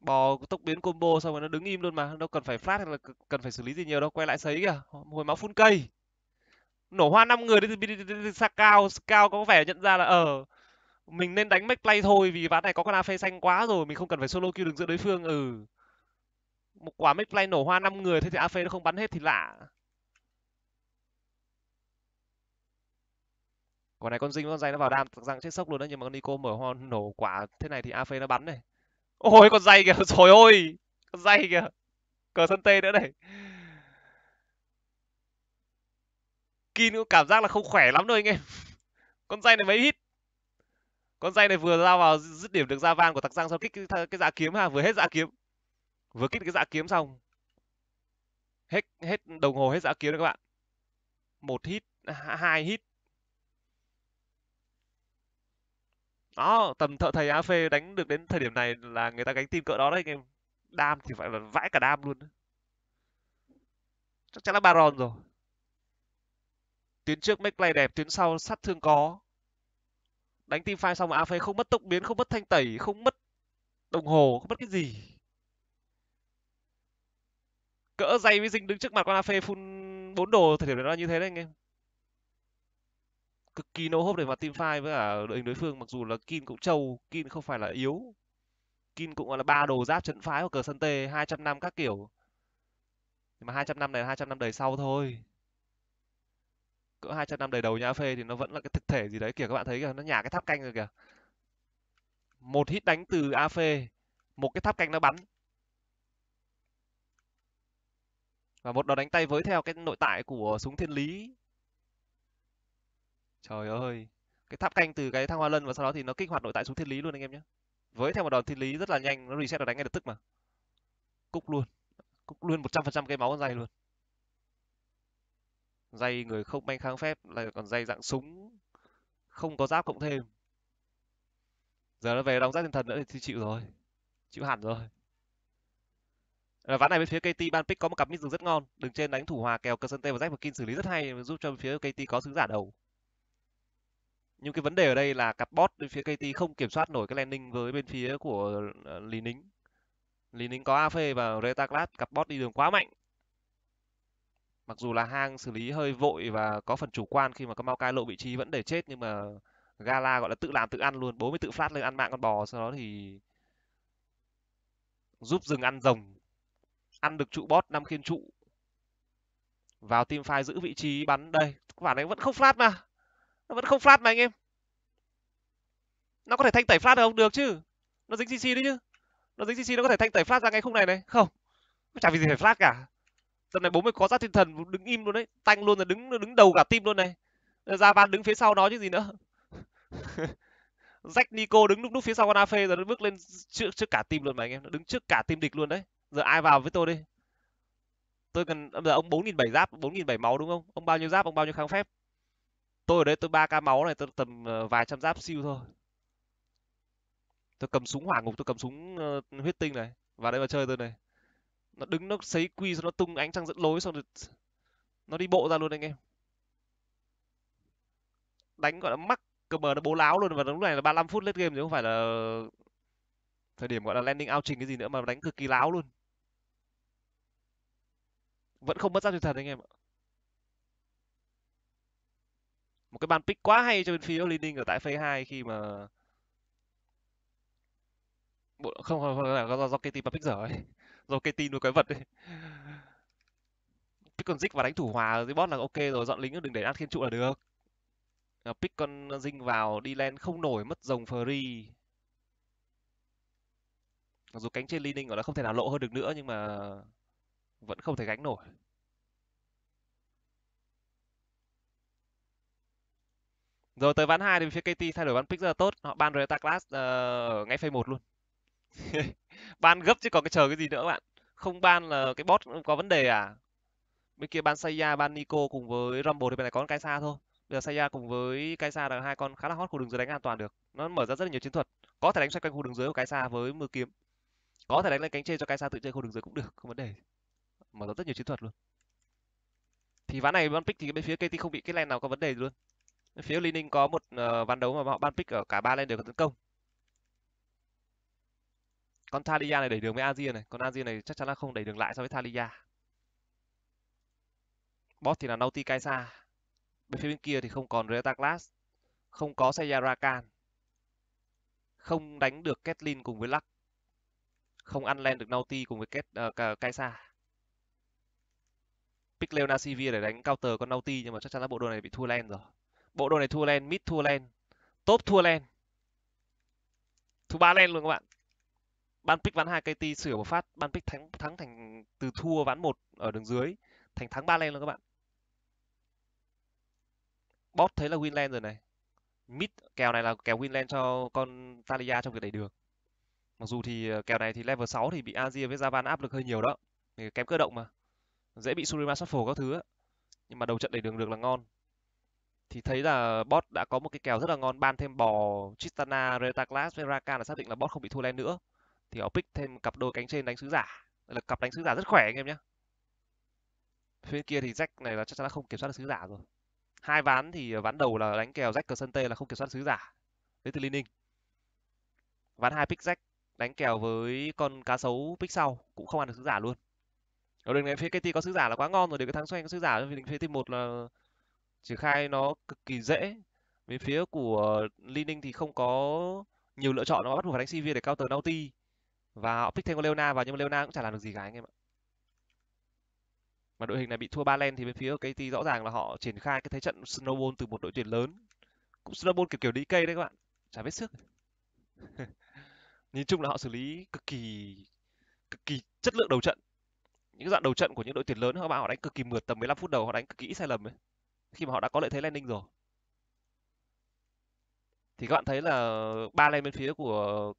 bò tốc biến combo xong rồi nó đứng im luôn mà đâu cần phải flat hay là cần phải xử lý gì nhiều đâu quay lại sấy kìa hồi máu phun cây nổ hoa năm người đi xa cao cao có vẻ nhận ra là ờ mình nên đánh make play thôi vì ván này có con a phê xanh quá rồi mình không cần phải solo kill đường giữa đối phương ừ một quả make play nổ hoa năm người thế thì a phê nó không bắn hết thì lạ còn này con dinh con dày nó vào đam rằng chết sốc luôn đấy nhưng mà con nico mở hoa nổ quả thế này thì afe nó bắn này ôi con dày kìa trời ơi con dày kìa cờ sân tê nữa này kin có cảm giác là không khỏe lắm đâu anh em con dây này mấy hit con dây này vừa lao vào dứt điểm được ra van của thằng răng sau kích cái, cái dạ kiếm ha vừa hết dạ kiếm vừa kích cái dạ kiếm xong hết hết đồng hồ hết dạ kiếm rồi các bạn một hit hai hit đó tầm thợ thầy á phê đánh được đến thời điểm này là người ta gánh tim cỡ đó đấy anh em đam thì phải là vãi cả đam luôn chắc chắn là baron rồi tuyến trước make play đẹp tuyến sau sát thương có đánh team fight xong mà phê không mất tốc biến không mất thanh tẩy không mất đồng hồ không mất cái gì cỡ dày với dinh đứng trước mặt con phê phun bốn đồ thời điểm đó là như thế đấy anh em cực kỳ no hope để mà team fight với cả đội hình đối phương mặc dù là Kim cũng trâu Kim không phải là yếu Kim cũng gọi là ba đồ giáp trận phái của cờ sân tê trăm năm các kiểu nhưng mà trăm năm này là trăm năm đầy sau thôi cỡ hai trăm năm đầy đầu nhà phê thì nó vẫn là cái thực thể gì đấy kìa các bạn thấy kìa nó nhả cái tháp canh rồi kìa một hit đánh từ A phê một cái tháp canh nó bắn và một đòn đánh tay với theo cái nội tại của súng thiên lý Trời ơi! Cái tháp canh từ cái Thăng Hoa Lân và sau đó thì nó kích hoạt nội tại xuống Thiên Lý luôn anh em nhé. Với theo một đòn Thiên Lý rất là nhanh, nó reset và đánh ngay lập tức mà. Cúc luôn. Cúc luôn 100% cái máu dày luôn. Dày người không manh kháng phép là còn dày dạng súng không có giáp cộng thêm. Giờ nó về đóng giáp thiên thần nữa thì chịu rồi. Chịu hẳn rồi. Là ván này bên phía KT ban pick có một cặp mid rừng rất ngon, đường trên đánh thủ hòa kèo Cơ sân Tê và Jack và kinh xử lý rất hay giúp cho bên phía KT có sứ giả đầu nhưng cái vấn đề ở đây là cặp bot bên phía KT không kiểm soát nổi cái landing với bên phía của ờ, Lý Nính. Lý Nính có AF và Retaclat cặp bot đi đường quá mạnh. Mặc dù là hang xử lý hơi vội và có phần chủ quan khi mà có Maokai lộ vị trí vẫn để chết nhưng mà Gala gọi là tự làm tự ăn luôn, bố mới tự phát lên ăn mạng con bò sau đó thì giúp rừng ăn rồng. Ăn được trụ bot năm khiên trụ. Vào team fight giữ vị trí bắn đây, quả này vẫn không flat mà nó vẫn không flat mà anh em nó có thể thanh tẩy flat được không được chứ nó dính cc đấy chứ nó dính cc nó có thể thanh tẩy flat ra ngay khung này này không nó chả vì gì phải flat cả tầm này 40 có sát thiên thần đứng im luôn đấy tanh luôn là đứng đứng đầu cả team luôn này ra van đứng phía sau nó chứ gì nữa rách nico đứng lúc lúc phía sau con afe rồi nó bước lên trước trước cả team luôn mà anh em nó đứng trước cả team địch luôn đấy giờ ai vào với tôi đi tôi cần giờ ông bốn nghìn bảy giáp bốn nghìn bảy máu đúng không ông bao nhiêu giáp ông bao nhiêu kháng phép tôi ở đây tôi ba k máu này tôi tầm ờ, vài trăm giáp siêu thôi tôi cầm súng hỏa ngục tôi cầm súng uh, huyết tinh này vào đây mà chơi tôi này nó đứng nó sấy quy rồi nó tung ánh trăng dẫn lối xong rồi nó đi bộ ra luôn anh em đánh gọi là mắc cơ mờ nó bố láo luôn và lúc này là 35 phút lết game chứ không phải là thời điểm gọi là landing out trình cái gì nữa mà đánh cực kỳ láo luôn vẫn không mất giáp truyền thần anh em ạ một cái bàn pick quá hay cho bên phía Leading ở tại phase 2 khi mà Bộ... không không, là do, do KT và pick dở ấy do KT nuôi quái vật ấy pick con Zik và đánh thủ hòa dưới boss là ok rồi dọn lính đừng để ăn thiên trụ là được ờ, pick con dinh vào đi lên không nổi mất rồng free mặc dù cánh trên leading gọi là không thể nào lộ hơn được nữa nhưng mà vẫn không thể gánh nổi Rồi tới ván 2 thì phía KT thay đổi ván pick rất là tốt, họ ban Rota Class uh, ờ, ngay phase 1 luôn. ban gấp chứ còn cái chờ cái gì nữa các bạn. Không ban là cái bot có vấn đề à. Bên kia ban Saya, ban Nico cùng với Rumble thì bên này có con Kai'Sa thôi. Bây giờ Saya cùng với Kai'Sa là hai con khá là hot khu đường dưới đánh an toàn được. Nó mở ra rất là nhiều chiến thuật. Có thể đánh xoay quanh khu đường dưới của Kai'Sa với mưa kiếm. Có thể đánh lên cánh trên cho Kai'Sa tự chơi khu đường dưới cũng được, không vấn đề. Mở ra rất nhiều chiến thuật luôn. Thì ván này ban pick thì bên phía KT không bị cái lane nào có vấn đề luôn Phía Li có một uh, ván đấu mà họ ban pick ở cả ba lên đều có tấn công. Con Thalia này đẩy đường với Azir này, con Azir này chắc chắn là không đẩy đường lại so với Thalia. Boss thì là Nauti Kaisa. Bên phía bên kia thì không còn Reta Glass, không có Sayara Khan. Không đánh được Kathleen cùng với Luck. Không ăn len được Nauti cùng với Ket, uh, ờ, Kaisa pick Leona Sivir để đánh counter con Nauti nhưng mà chắc chắn là bộ đồ này bị thua len rồi bộ đồ này thua len mid thua len top thua len thua ba len luôn các bạn ban pick ván hai kt sửa một phát ban pick thắng thắng thành từ thua ván một ở đường dưới thành thắng ba len luôn các bạn bot thấy là win len rồi này mid kèo này là kèo win len cho con talia trong việc đẩy đường mặc dù thì ờ, kèo này thì level 6 thì bị Azir với Javan áp lực hơi nhiều đó kém cơ động mà dễ bị Surima shuffle các thứ nhưng mà đầu trận đẩy đường được là ngon thì thấy là bot đã có một cái kèo rất là ngon ban thêm bò Tristana, Reta Class với Rakan là xác định là bot không bị thua len nữa thì họ pick thêm cặp đôi cánh trên đánh sứ giả Đây là cặp đánh sứ giả rất khỏe anh em nhé phía kia thì Jack này là chắc chắn là không kiểm soát được sứ giả rồi hai ván thì à, ván đầu là đánh kèo Jack cờ là không kiểm soát sứ giả đến từ linh ván hai pick Jack đánh kèo với con cá sấu pick sau cũng không ăn được sứ giả luôn ở đường này phía KT có sứ giả là quá ngon rồi để cái thắng xoay có sứ giả vì phía team một là triển khai nó cực kỳ dễ bên phía của Lining thì không có nhiều lựa chọn nó bắt buộc phải đánh CV để counter Naughty và họ pick thêm con Leona vào nhưng mà Leona cũng chả làm được gì cả anh em ạ mà đội hình này bị thua ba len thì bên phía của KT rõ ràng là họ triển khai cái thế trận snowball từ một đội tuyển lớn cũng snowball kiểu kiểu cây đấy các bạn chả biết sức nhìn chung là họ xử lý cực kỳ cực kỳ chất lượng đầu trận những dạng đầu trận của những đội tuyển lớn họ bảo họ đánh cực kỳ mượt tầm 15 phút đầu họ đánh cực kỹ, sai lầm ấy khi mà họ đã có lợi thế landing rồi thì các bạn thấy là ba lane bên phía của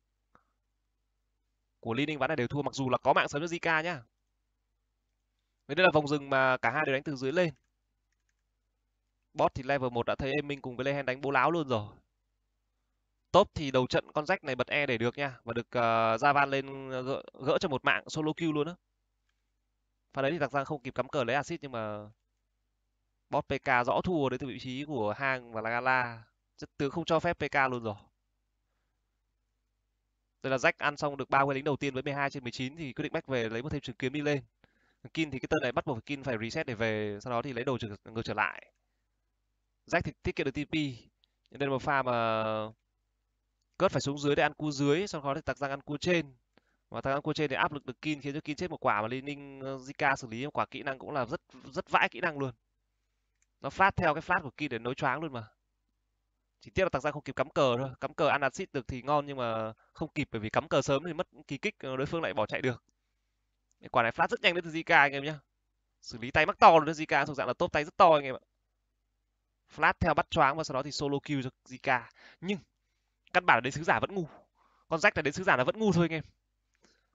của Li Ninh ván này đều thua mặc dù là có mạng sớm cho Zika nhá. Đấy đây là vòng rừng mà cả hai đều đánh từ dưới lên. Bot thì level 1 đã thấy em Minh cùng với Lehen đánh bố láo luôn rồi. Top thì đầu trận con rách này bật E để được nha và được uh, Javan lên ờ, gỡ, gỡ cho một mạng solo kill luôn á. Pha đấy thì thật ra không kịp cắm cờ lấy acid nhưng mà bot PK rõ thua đến từ vị trí của Hang và Lagala tướng không cho phép PK luôn rồi đây là Jack ăn xong được ba quay lính đầu tiên với 12 trên 19 thì quyết định back về lấy một thêm trường kiếm đi lên Kin thì cái tên này bắt buộc phải Kin phải reset để về sau đó thì lấy đồ trở, ngược trở lại Jack thì tiết kiệm được TP nhưng đây là một pha mà cất phải xuống dưới để ăn cua dưới sau đó thì tặc răng ăn cua trên và ăn cua trên thì áp lực được Kin khiến cho Kin chết một quả mà ninh ờ, Zika xử lý một quả kỹ năng cũng là rất rất vãi kỹ năng luôn nó flash theo cái flash của kia để nối choáng luôn mà chỉ tiếc là tạc ra không kịp cắm cờ thôi cắm cờ ăn acid được thì ngon nhưng mà không kịp bởi vì cắm cờ sớm thì mất kỳ kích ờ, đối phương lại bỏ chạy được quả này flash rất nhanh đến từ zika anh em nhá xử lý tay mắc to luôn zika thuộc dạng là top tay rất to anh em ạ flash theo bắt choáng và sau đó thì solo kill cho zika nhưng căn bản là đến sứ giả vẫn ngu con rách là đến sứ giả là vẫn ngu thôi anh em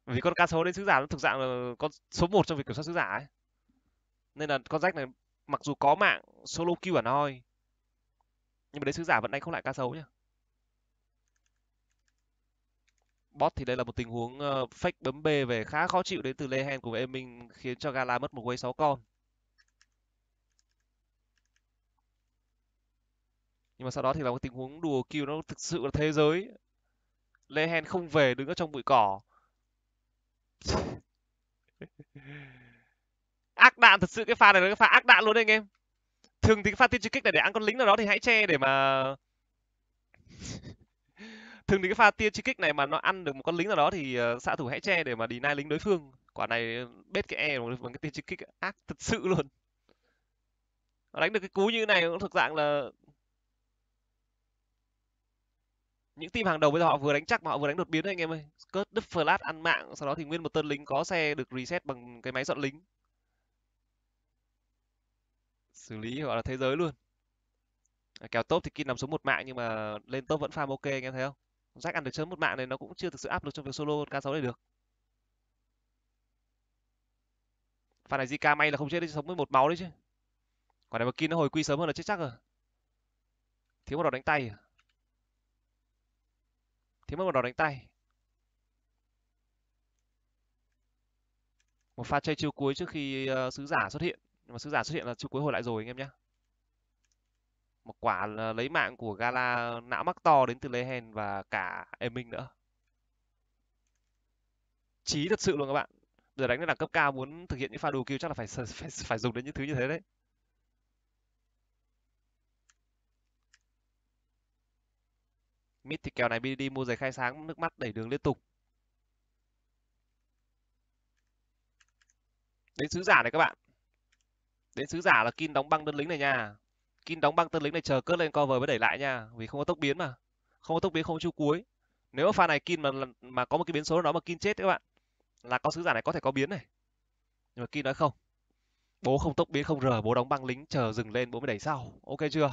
vì con cá sấu đến sứ giả nó thực dạng là con số 1 trong việc kiểm soát sứ giả ấy nên là con rách này mặc dù có mạng solo kill ở hoi nhưng mà đấy sứ giả vẫn đánh không lại ca sấu nhá bot thì đây là một tình huống uh, fake bấm B về khá khó chịu đến từ lê hen của em mình khiến cho Gala mất một quay 6 con. Nhưng mà sau đó thì là một tình huống đùa kill nó thực sự là thế giới. lê hen không về đứng ở trong bụi cỏ. ác đạn thật sự cái pha này là cái pha ác đạn luôn đấy anh em thường thì cái pha tiên truy kích này để ăn con lính nào đó thì hãy che để mà thường thì cái pha tia truy kích này mà nó ăn được một con lính nào đó thì ờ, xạ thủ hãy che để mà đi nai lính đối phương quả này ờ, bết cái e bằng cái tia truy kích ác thật sự luôn nó đánh được cái cú như thế này cũng thực dạng là những team hàng đầu bây giờ họ vừa đánh chắc mà họ vừa đánh đột biến đấy anh em ơi cớt đứt flash ăn mạng sau đó thì nguyên một tân lính có xe được reset bằng cái máy dọn lính xử lý gọi là thế giới luôn à, Kèo top thì Kim nằm số một mạng nhưng mà lên top vẫn farm ok anh em thấy không rách ăn được chớm một mạng này nó cũng chưa thực sự áp được trong việc solo k 6 này được pha này Zika may là không chết đấy sống với một máu đấy chứ quả này mà Kim nó hồi quy sớm hơn là chết chắc rồi thiếu một đòn đánh tay à? thiếu mất một đòn đánh tay một pha chơi chiêu cuối trước khi uh, sứ giả xuất hiện nhưng mà sứ giả xuất hiện là chiêu cuối hồi lại rồi anh em nhé một quả lấy mạng của gala não mắc to đến từ lê hèn và cả em minh nữa chí thật sự luôn các bạn giờ đánh lên đẳng cấp cao muốn thực hiện những pha đồ kêu chắc là phải, phải phải dùng đến những thứ như thế đấy mid thì kèo này đi mua giày khai sáng nước mắt đẩy đường liên tục đến sứ giả này các bạn đến sứ giả là kin đóng băng đơn lính này nha kin đóng băng tân lính này chờ cất lên cover mới đẩy lại nha vì không có tốc biến mà không có tốc biến không chu cuối nếu mà pha này kin mà mà có một cái biến số đó mà kin chết các bạn là con sứ giả này có thể có biến này nhưng mà kin nói không bố không tốc biến không rờ bố đóng băng lính chờ dừng lên bố mới đẩy sau ok chưa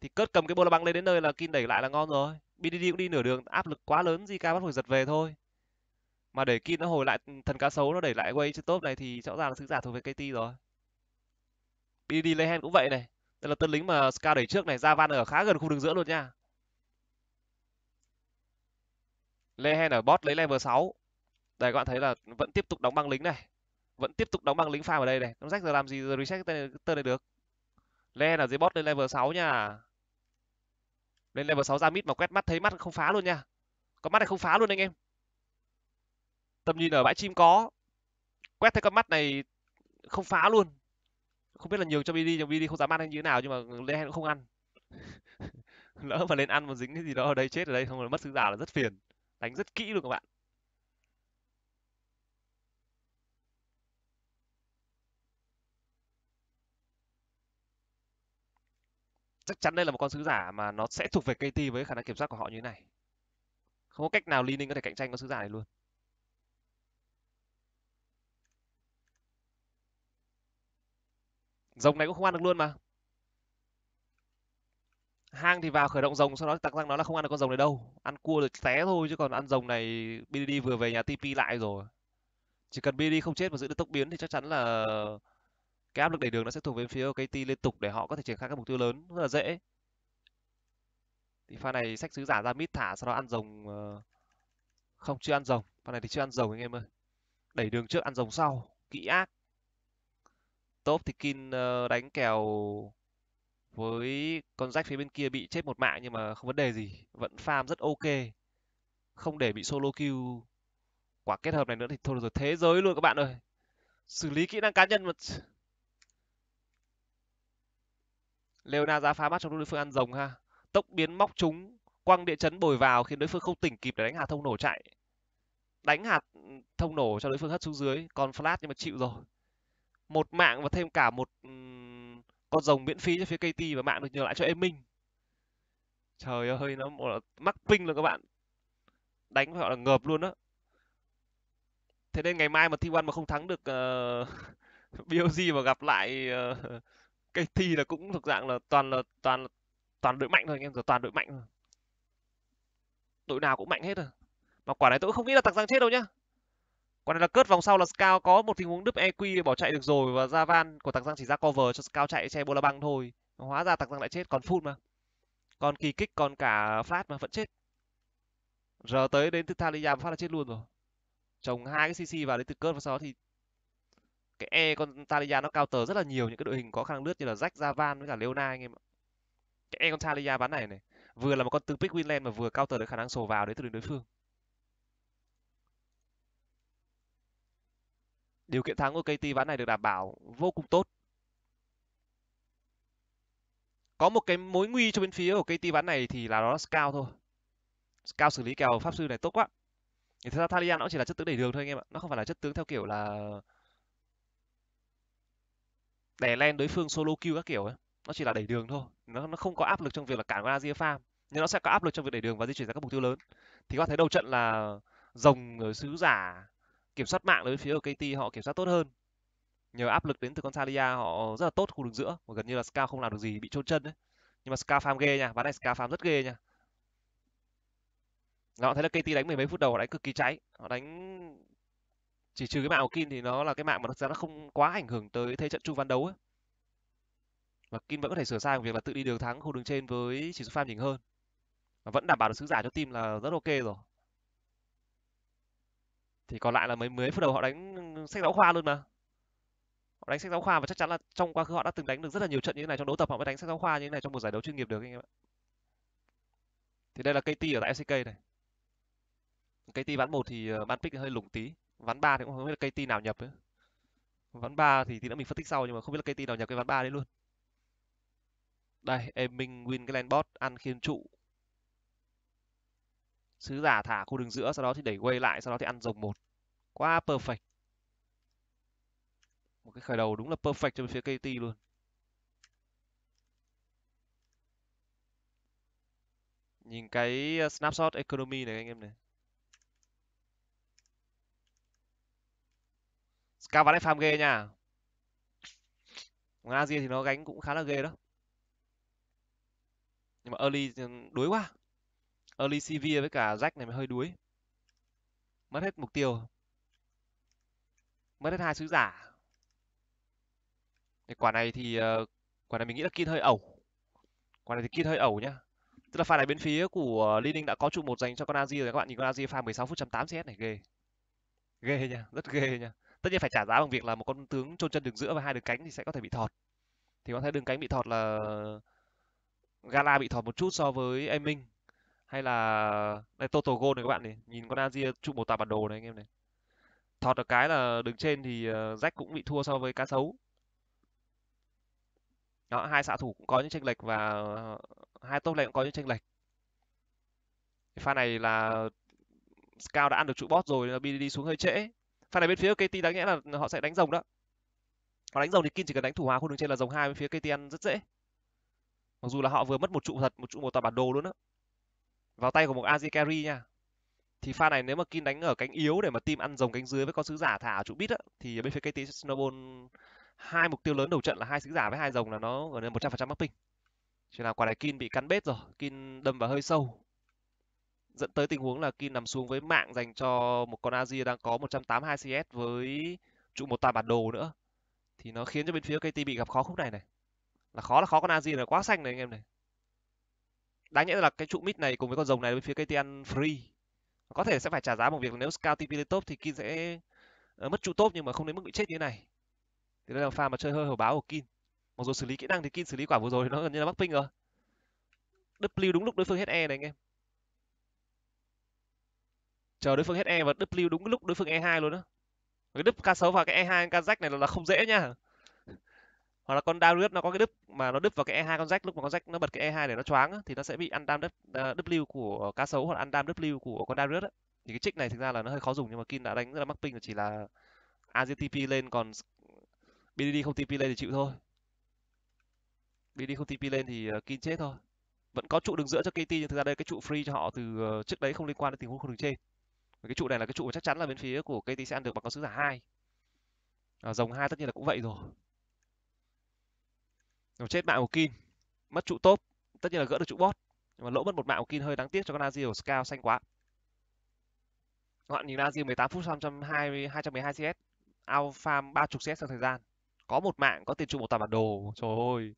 thì cất cầm cái bola băng lên đến nơi là kin đẩy lại là ngon rồi bdd cũng đi nửa đường áp lực quá lớn zika bắt hồi giật về thôi mà để kin nó hồi lại thần cá sấu nó đẩy lại quay trên top này thì rõ ràng là sứ giả thuộc về kt rồi BD Lehen cũng vậy này đây là tân lính mà Ska đẩy trước này ra van ở khá gần khu đường giữa luôn nha Lehen ở bot lấy level 6 đây các bạn thấy là vẫn tiếp tục đóng băng lính này vẫn tiếp tục đóng băng lính farm ở đây này nó rách giờ làm gì giờ reset cái tên này được Lehen ở dưới bot lên level 6 nha lên level 6 ra mid mà quét mắt thấy mắt không phá luôn nha con mắt này không phá luôn anh em tầm nhìn ở bãi chim có quét thấy con mắt này không phá luôn không biết là nhường cho bd nhường bd không dám ăn hay như thế nào nhưng mà lên cũng không ăn lỡ mà lên ăn mà dính cái gì đó ở đây chết ở đây không là mất sứ giả là rất phiền đánh rất kỹ luôn các bạn chắc chắn đây là một con sứ giả mà nó sẽ thuộc về KT với khả năng kiểm soát của họ như thế này. Không có cách nào Li Ninh có thể cạnh tranh con sứ giả này luôn. rồng này cũng không ăn được luôn mà hang thì vào khởi động rồng sau đó tặc răng nó là không ăn được con rồng này đâu ăn cua được té thôi chứ còn ăn rồng này bdd vừa về nhà tp lại rồi chỉ cần bdd không chết và giữ được tốc biến thì chắc chắn là cái áp lực đẩy đường nó sẽ thuộc về phía KT liên tục để họ có thể triển khai các mục tiêu lớn rất là dễ thì pha này sách sứ giả ra mít thả sau đó ăn rồng ờ, không chưa ăn rồng pha này thì chưa ăn rồng anh em ơi đẩy đường trước ăn rồng sau kỹ ác top thì Kin ờ, đánh kèo với con rách phía bên kia bị chết một mạng nhưng mà không vấn đề gì vẫn farm rất ok không để bị solo kill quả kết hợp này nữa thì thôi rồi thế giới luôn các bạn ơi xử lý kỹ năng cá nhân mà Leona ra phá mắt trong đối phương ăn rồng ha tốc biến móc chúng quăng địa chấn bồi vào khiến đối phương không tỉnh kịp để đánh hạt thông nổ chạy đánh hạt ừ, thông nổ cho đối phương hất xuống dưới còn flash nhưng mà chịu rồi một mạng và thêm cả một con rồng miễn phí cho phía KT và mạng được nhờ lại cho em Minh trời ơi nó mắc ping rồi các bạn đánh phải gọi là ngợp luôn đó thế nên ngày mai mà T1 mà không thắng được ờ, uh, BOG mà gặp lại ờ, uh, KT là cũng thực dạng là toàn là toàn toàn đội mạnh thôi anh em toàn đội mạnh thôi đội nào cũng mạnh hết rồi mà quả này tôi không nghĩ là thằng Giang chết đâu nhá còn này là cớt vòng sau là Scout có một tình huống đứt EQ để bỏ chạy được rồi và ra van của Tạc Giang chỉ ra cover cho Scout chạy che bola băng thôi. Hóa ra Tạc Giang lại chết còn full mà. Còn kỳ kích còn cả flat mà vẫn chết. Giờ tới đến từ Thalia phát là chết luôn rồi. Trồng hai cái CC vào đến từ cớt và sau đó thì cái E con Talia nó cao tờ rất là nhiều những cái đội hình có khả năng lướt như là Jack Javan với cả Leona anh em ạ. Cái E con Talia bán này này, vừa là một con tứ pick Winland mà vừa cao tờ được khả năng sổ vào đấy từ đường đối phương. điều kiện thắng của KT ván này được đảm bảo vô cùng tốt có một cái mối nguy cho bên phía của KT ván này thì là nó là scout thôi scout xử lý kèo pháp sư này tốt quá thì thật ra Thalia nó chỉ là chất tướng đẩy đường thôi anh em ạ nó không phải là chất tướng theo kiểu là đè len đối phương solo kill các kiểu ấy nó chỉ là đẩy đường thôi nó nó không có áp lực trong việc là cản qua Asia farm nhưng nó sẽ có áp lực trong việc đẩy đường và di chuyển ra các mục tiêu lớn thì các bạn thấy đầu trận là rồng sứ giả kiểm soát mạng đối phía của KT họ kiểm soát tốt hơn nhờ áp lực đến từ con Salia họ rất là tốt khu đường giữa mà gần như là Scout không làm được gì bị trôn chân đấy nhưng mà Scout farm ghê nha ván này Scout farm rất ghê nha họ thấy là KT đánh mười mấy phút đầu họ đánh cực kỳ cháy họ đánh chỉ trừ cái mạng của Kim thì nó là cái mạng mà thực ra nó không quá ảnh hưởng tới thế trận chung ván đấu ấy và Kim vẫn có thể sửa sai việc là tự đi đường thắng khu đường trên với chỉ số farm nhỉnh hơn và vẫn đảm bảo được sứ giả cho team là rất ok rồi thì còn lại là mấy mấy phút đầu họ đánh sách giáo khoa luôn mà họ đánh sách giáo khoa và chắc chắn là trong quá khứ họ đã từng đánh được rất là nhiều trận như thế này trong đấu tập họ mới đánh sách giáo khoa như thế này trong một giải đấu chuyên nghiệp được anh em ạ thì đây là KT ở tại FCK này KT ván 1 thì ban ờ, pick hơi lủng tí ván 3 thì cũng không biết là KT nào nhập ấy. ván 3 thì tí nữa mình phân tích sau nhưng mà không biết là KT nào nhập cái ván 3 đấy luôn đây em minh win cái bot ăn khiên trụ sứ giả thả khu đường giữa sau đó thì đẩy quay lại sau đó thì ăn rồng một quá perfect một cái khởi đầu đúng là perfect cho phía KT luôn nhìn cái ờ, snapshot economy này anh em này cao ván này farm ghê nha ngoài Asia thì nó gánh cũng khá là ghê đó nhưng mà early ừ, đuối quá early cv với cả jack này mới hơi đuối mất hết mục tiêu mất hết hai sứ giả thì quả này thì ờ, quả này mình nghĩ là kin hơi ẩu quả này thì kin hơi ẩu nhá tức là pha này bên phía của Li đã có trụ một dành cho con Azi rồi các bạn nhìn con Azi pha 16 phút 8 CS này ghê ghê nha rất ghê nha tất nhiên phải trả giá bằng việc là một con tướng trôn chân đường giữa và hai đường cánh thì sẽ có thể bị thọt thì có thấy đường cánh bị thọt là Gala bị thọt một chút so với em Minh hay là đây total goal này các bạn này nhìn con Asia trụ một tà bản đồ này anh em này thọt được cái là đứng trên thì rách ờ, cũng bị thua so với cá sấu đó hai xạ thủ cũng có những tranh lệch và ờ, hai top lane cũng có những tranh lệch pha này là Scout đã ăn được trụ bot rồi nên là BDD xuống hơi trễ pha này bên phía KT đáng nghĩa là họ sẽ đánh rồng đó họ đánh rồng thì Kim chỉ cần đánh thủ hòa khu đường trên là rồng hai bên phía KT ăn rất dễ mặc dù là họ vừa mất một trụ thật một trụ một tòa bản đồ luôn đó vào tay của một Azi carry nha thì pha này nếu mà Kim đánh ở cánh yếu để mà team ăn rồng cánh dưới với con sứ giả thả ở trụ bit á thì bên phía KT Snowball hai mục tiêu lớn đầu trận là hai sứ giả với hai rồng là nó gần như 100% mapping. Chỉ là quả này Kim bị cắn bết rồi, Kim đâm vào hơi sâu. Dẫn tới tình huống là Kim nằm xuống với mạng dành cho một con Asia đang có 182 CS với trụ một tà bản đồ nữa. Thì nó khiến cho bên phía KT bị gặp khó khúc này này. Là khó là khó con Asia là quá xanh này anh em này đáng nhẽ là cái trụ mid này cùng với con rồng này bên phía KT ăn free có thể sẽ phải trả giá một việc nếu scout TP lên top thì Kin sẽ ờ, mất trụ top nhưng mà không đến mức bị chết như thế này thì đây là pha mà chơi hơi hổ báo của Kin mặc dù xử lý kỹ năng thì Kin xử lý quả vừa rồi nó gần như là bắc ping rồi W đúng lúc đối phương hết E này anh em chờ đối phương hết E và W đúng lúc đối phương E2 luôn đó cái đứt K6 và cái E2 K jack này là không dễ nha hoặc là con down nó có cái đứt mà nó đứt vào cái e 2 con jack lúc mà con jack nó bật cái e 2 để nó choáng thì nó sẽ bị ăn dam w của cá sấu hoặc ăn dam w của con down thì cái trick này thực ra là nó hơi khó dùng nhưng mà Kim đã đánh rất là mắc ping chỉ là AGTP lên còn BDD không TP lên thì chịu thôi BDD không TP lên thì ờ, Kim chết thôi vẫn có trụ đường giữa cho KT nhưng thực ra đây cái trụ free cho họ từ ờ, trước đấy không liên quan đến tình huống không đường trên và cái trụ này là cái trụ chắc chắn là bên phía của KT sẽ ăn được bằng con sứ giả hai à, ờ, dòng hai tất nhiên là cũng vậy rồi nó chết mạng của Kim mất trụ top tất nhiên là gỡ được trụ bot nhưng mà lỗ mất một mạng của Kim hơi đáng tiếc cho con Azir Scout xanh quá các bạn nhìn Azir 18 phút 220 212 CS ao farm 30 CS trong thời gian có một mạng có tiền trụ một tòa bản đồ trời ơi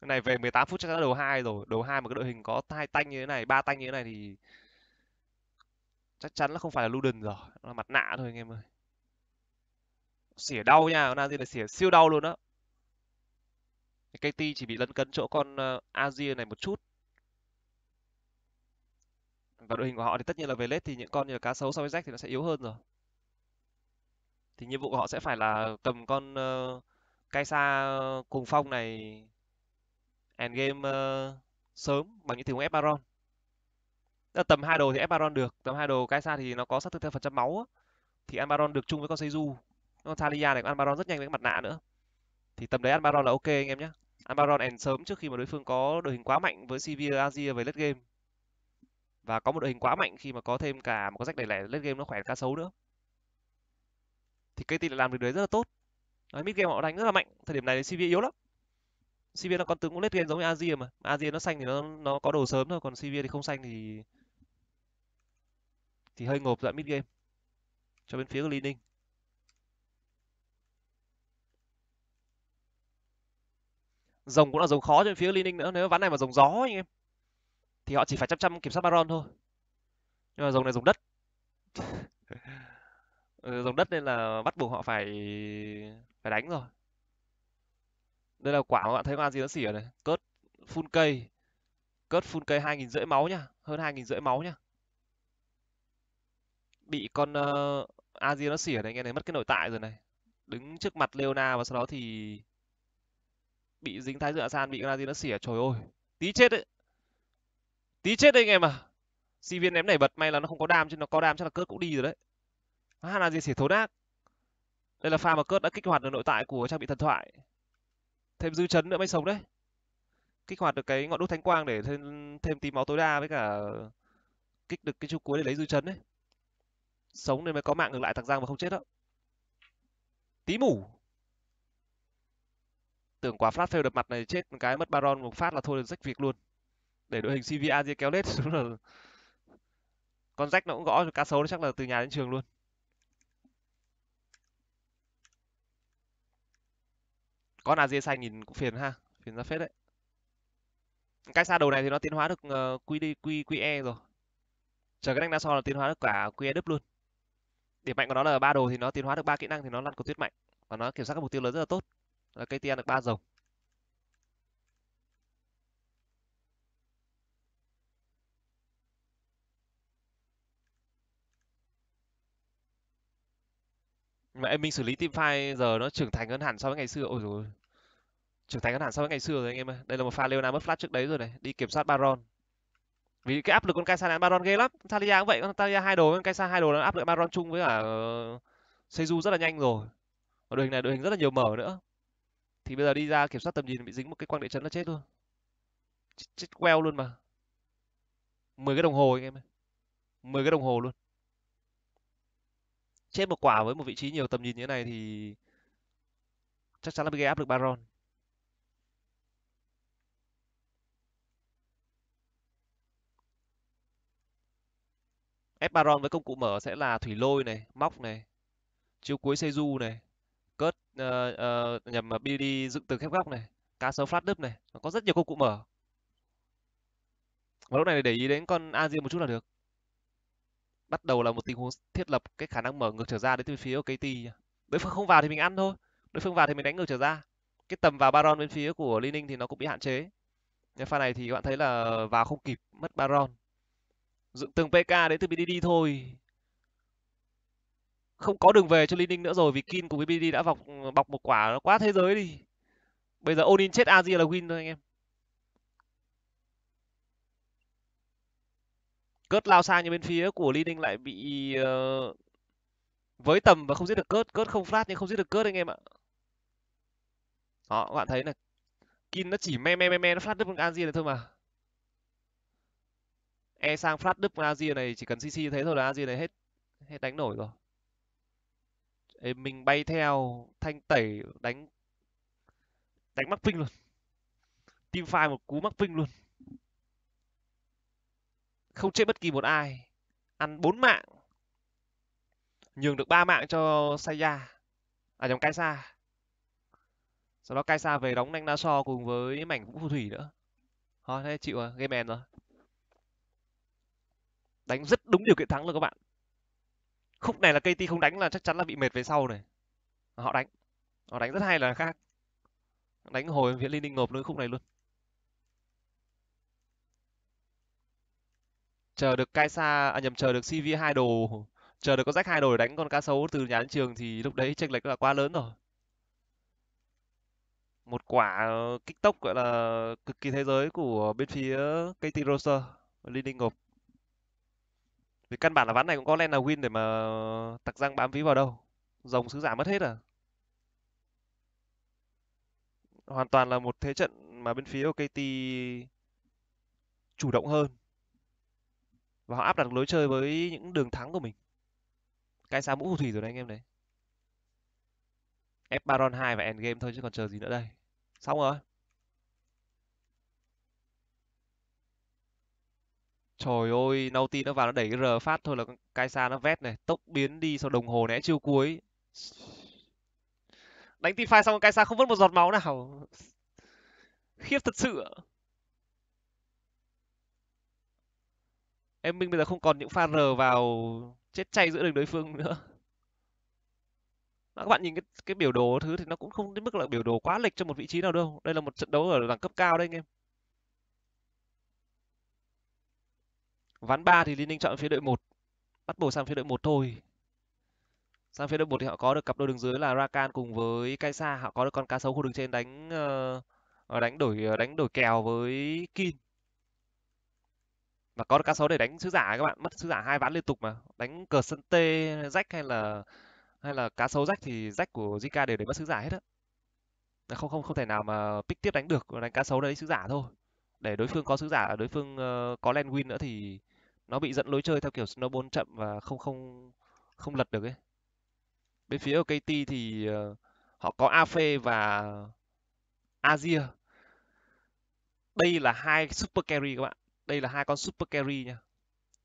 cái này về 18 phút chắc đã đầu hai rồi đầu hai mà cái đội hình có hai tanh như thế này ba tanh như thế này thì chắc chắn là không phải là Luden rồi là mặt nạ thôi anh em ơi xỉa đau nha Azir là xỉa siêu đau luôn đó KT chỉ bị lấn cấn chỗ con ờ, Azir này một chút và đội hình của họ thì tất nhiên là về lết thì những con như là cá sấu sau jack thì nó sẽ yếu hơn rồi thì nhiệm vụ của họ sẽ phải là cầm con uh, Kai'Sa ờ, cùng phong này endgame uh, sớm bằng những tình huống Baron. à, tầm hai đồ thì Baron được tầm hai đồ Kai'Sa thì nó có sát thương theo phần trăm máu thì Baron được chung với con Seizu con Talia này con Baron rất nhanh với mặt nạ nữa thì tầm đấy ăn Baron là ok anh em nhé Amaron end sớm trước khi mà đối phương có đội hình quá mạnh với Sivir Azir về late game. Và có một đội hình quá mạnh khi mà có thêm cả một cái rách đẩy lẻ late game nó khỏe cá xấu nữa. Thì KT lại làm được đấy rất là tốt. Đấy, mid game họ đánh rất là mạnh, thời điểm này Sivir yếu lắm. Sivir nó con tướng cũng late game giống như Azir mà. Azir nó xanh thì nó nó có đồ sớm thôi, còn Sivir thì không xanh thì thì hơi ngộp dạng mid game cho bên phía của rồng cũng là rồng khó cho phía Li nữa nếu ván này mà rồng gió anh em thì họ chỉ phải chăm chăm kiểm soát Baron thôi nhưng mà rồng này rồng đất ừ, rồng đất nên là bắt buộc họ phải phải đánh rồi đây là quả mà bạn thấy con gì nó xỉa này cớt full cây cớt full cây hai nghìn rưỡi máu nhá hơn hai nghìn rưỡi máu nhá bị con uh, ờ, Azir nó xỉa này nghe này mất cái nội tại rồi này đứng trước mặt Leona và sau đó thì bị dính thái dựa san bị con gì nó xỉa trời ơi tí chết đấy tí chết đấy anh em à si viên ném này bật may là nó không có đam chứ nó có đam chắc là cớt cũng đi rồi đấy ha là gì xỉa thốn nát đây là pha mà cớt đã kích hoạt được nội tại của trang bị thần thoại thêm dư chấn nữa mới sống đấy kích hoạt được cái ngọn đúc thánh quang để thêm thêm tí máu tối đa với cả kích được cái chú cuối để lấy dư chấn đấy sống nên mới có mạng ngược lại thằng giang mà không chết đó tí mủ tưởng quả phát fail đập mặt này chết một cái mất baron một phát là thôi rách việc luôn để đội hình cv asia kéo lết đúng là con rách nó cũng gõ cá sấu chắc là từ nhà đến trường luôn con asia xanh nhìn cũng phiền ha phiền ra phết đấy cái xa đầu này thì nó tiến hóa được qd q qe rồi chờ cái đánh đa so là tiến hóa được cả qe đúp luôn điểm mạnh của nó là ba đồ thì nó tiến hóa được ba kỹ năng thì nó lăn cầu tuyết mạnh và nó kiểm soát các mục tiêu lớn rất là tốt là KTM được ba rồng mà em mình xử lý team fight giờ nó trưởng thành hơn hẳn so với ngày xưa ôi rồi trưởng thành hơn hẳn so với ngày xưa rồi anh em ơi đây là một pha Leona mất flash trước đấy rồi này đi kiểm soát Baron vì cái áp lực con Kai'Sa này Baron ghê lắm Talia cũng vậy con Talia hai đồ con Kai'Sa hai đồ nó áp lực Baron chung với cả ờ, Seju rất là nhanh rồi và đội hình này đội hình rất là nhiều mở nữa thì bây giờ đi ra kiểm soát tầm nhìn bị dính một cái quang địa chấn là chết luôn Ch chết queo luôn mà 10 cái đồng hồ anh em ơi 10 cái đồng hồ luôn chết một quả với một vị trí nhiều tầm nhìn như thế này thì chắc chắn là bị gây áp lực baron ép baron với công cụ mở sẽ là thủy lôi này móc này chiếu cuối du này cớt uh, uh, nhầm mà bd dựng từ khép góc này cá sấu flat đứt này nó có rất nhiều công cụ mở và lúc này để ý đến con asia một chút là được bắt đầu là một tình huống thiết lập cái khả năng mở ngược trở ra đến từ phía của KT đối phương không vào thì mình ăn thôi đối phương vào thì mình đánh ngược trở ra cái tầm vào baron bên phía của Li Ninh thì nó cũng bị hạn chế nhưng pha này thì các bạn thấy là vào không kịp mất baron dựng từng PK đến từ BDD thôi không có đường về cho Linh Ninh nữa rồi vì Kin cùng với BD đã vọc ừ, bọc một quả nó quá thế giới đi. Bây giờ Odin chết Azir là win thôi anh em. Cớt lao sang như bên phía của Linh lại bị uh, với tầm và không giết được cớt, cớt không flash nhưng không giết được cớt anh em ạ. Đó, các bạn thấy này, Kin nó chỉ me me me me nó flash được con Azir này thôi mà. E sang flash được con Azir này chỉ cần CC như thế thôi là Azir này hết hết đánh nổi rồi. Ê, mình bay theo thanh tẩy đánh đánh mắc vinh luôn team fight một cú mắc vinh luôn không chết bất kỳ một ai ăn bốn mạng nhường được ba mạng cho Saya trong à, cai Kaisa sau đó cai Kaisa về đóng nhanh Na So cùng với mảnh vũ phù thủy nữa thôi thế chịu rồi game end rồi đánh rất đúng điều kiện thắng luôn các bạn khúc này là KT không đánh là chắc chắn là bị mệt về sau này họ đánh họ đánh rất hay là khác đánh hồi viện linh ngộp luôn khúc này luôn chờ được cai xa à nhầm chờ được cv hai đồ chờ được có rách hai đồ để đánh con cá sấu từ nhà đến trường thì lúc đấy chênh lệch là quá lớn rồi một quả kích tốc gọi là cực kỳ thế giới của bên phía KT Roster Linh Đinh Ngọc vì căn bản là ván này cũng có len là win để mà tặc răng bám ví vào đâu. Rồng sứ giả mất hết à. Hoàn toàn là một thế trận mà bên phía OKT chủ động hơn. Và họ áp đặt lối chơi với những đường thắng của mình. Cái xa mũ phù thủy rồi đấy anh em đấy. Ép Baron 2 và Endgame thôi chứ còn chờ gì nữa đây. Xong rồi. Trời ơi, Naughty nó vào nó đẩy cái R phát thôi là con Kai'Sa nó vét này, tốc biến đi sau đồng hồ né chiêu cuối. Đánh team fight xong Kai'Sa không vứt một giọt máu nào. Khiếp thật sự. Em Minh bây giờ không còn những pha R vào chết chay giữa đường đối phương nữa. các bạn nhìn cái cái biểu đồ thứ thì nó cũng không đến mức là biểu đồ quá lệch cho một vị trí nào đâu. Đây là một trận đấu ở đẳng cấp cao đấy anh em. ván 3 thì Liên Ninh chọn phía đội 1 bắt buộc sang phía đội 1 thôi sang phía đội 1 thì họ có được cặp đôi đường dưới là Rakan cùng với Kaisa họ có được con cá sấu khu đường trên đánh ờ, ờ, đánh đổi ờ, đánh đổi kèo với Kin và có được cá sấu để đánh sứ giả các bạn mất sứ giả hai ván liên tục mà đánh cờ sân tê rách hay là hay là cá sấu rách thì rách của Zika đều để mất sứ giả hết á không không không thể nào mà pick tiếp đánh được đánh cá sấu đấy sứ giả thôi để đối phương có sứ giả đối phương có len win nữa thì nó bị dẫn lối chơi theo kiểu snowball chậm và không không không lật được ấy bên phía của KT thì uh, họ có Afe và Azir đây là hai super carry các bạn đây là hai con super carry nha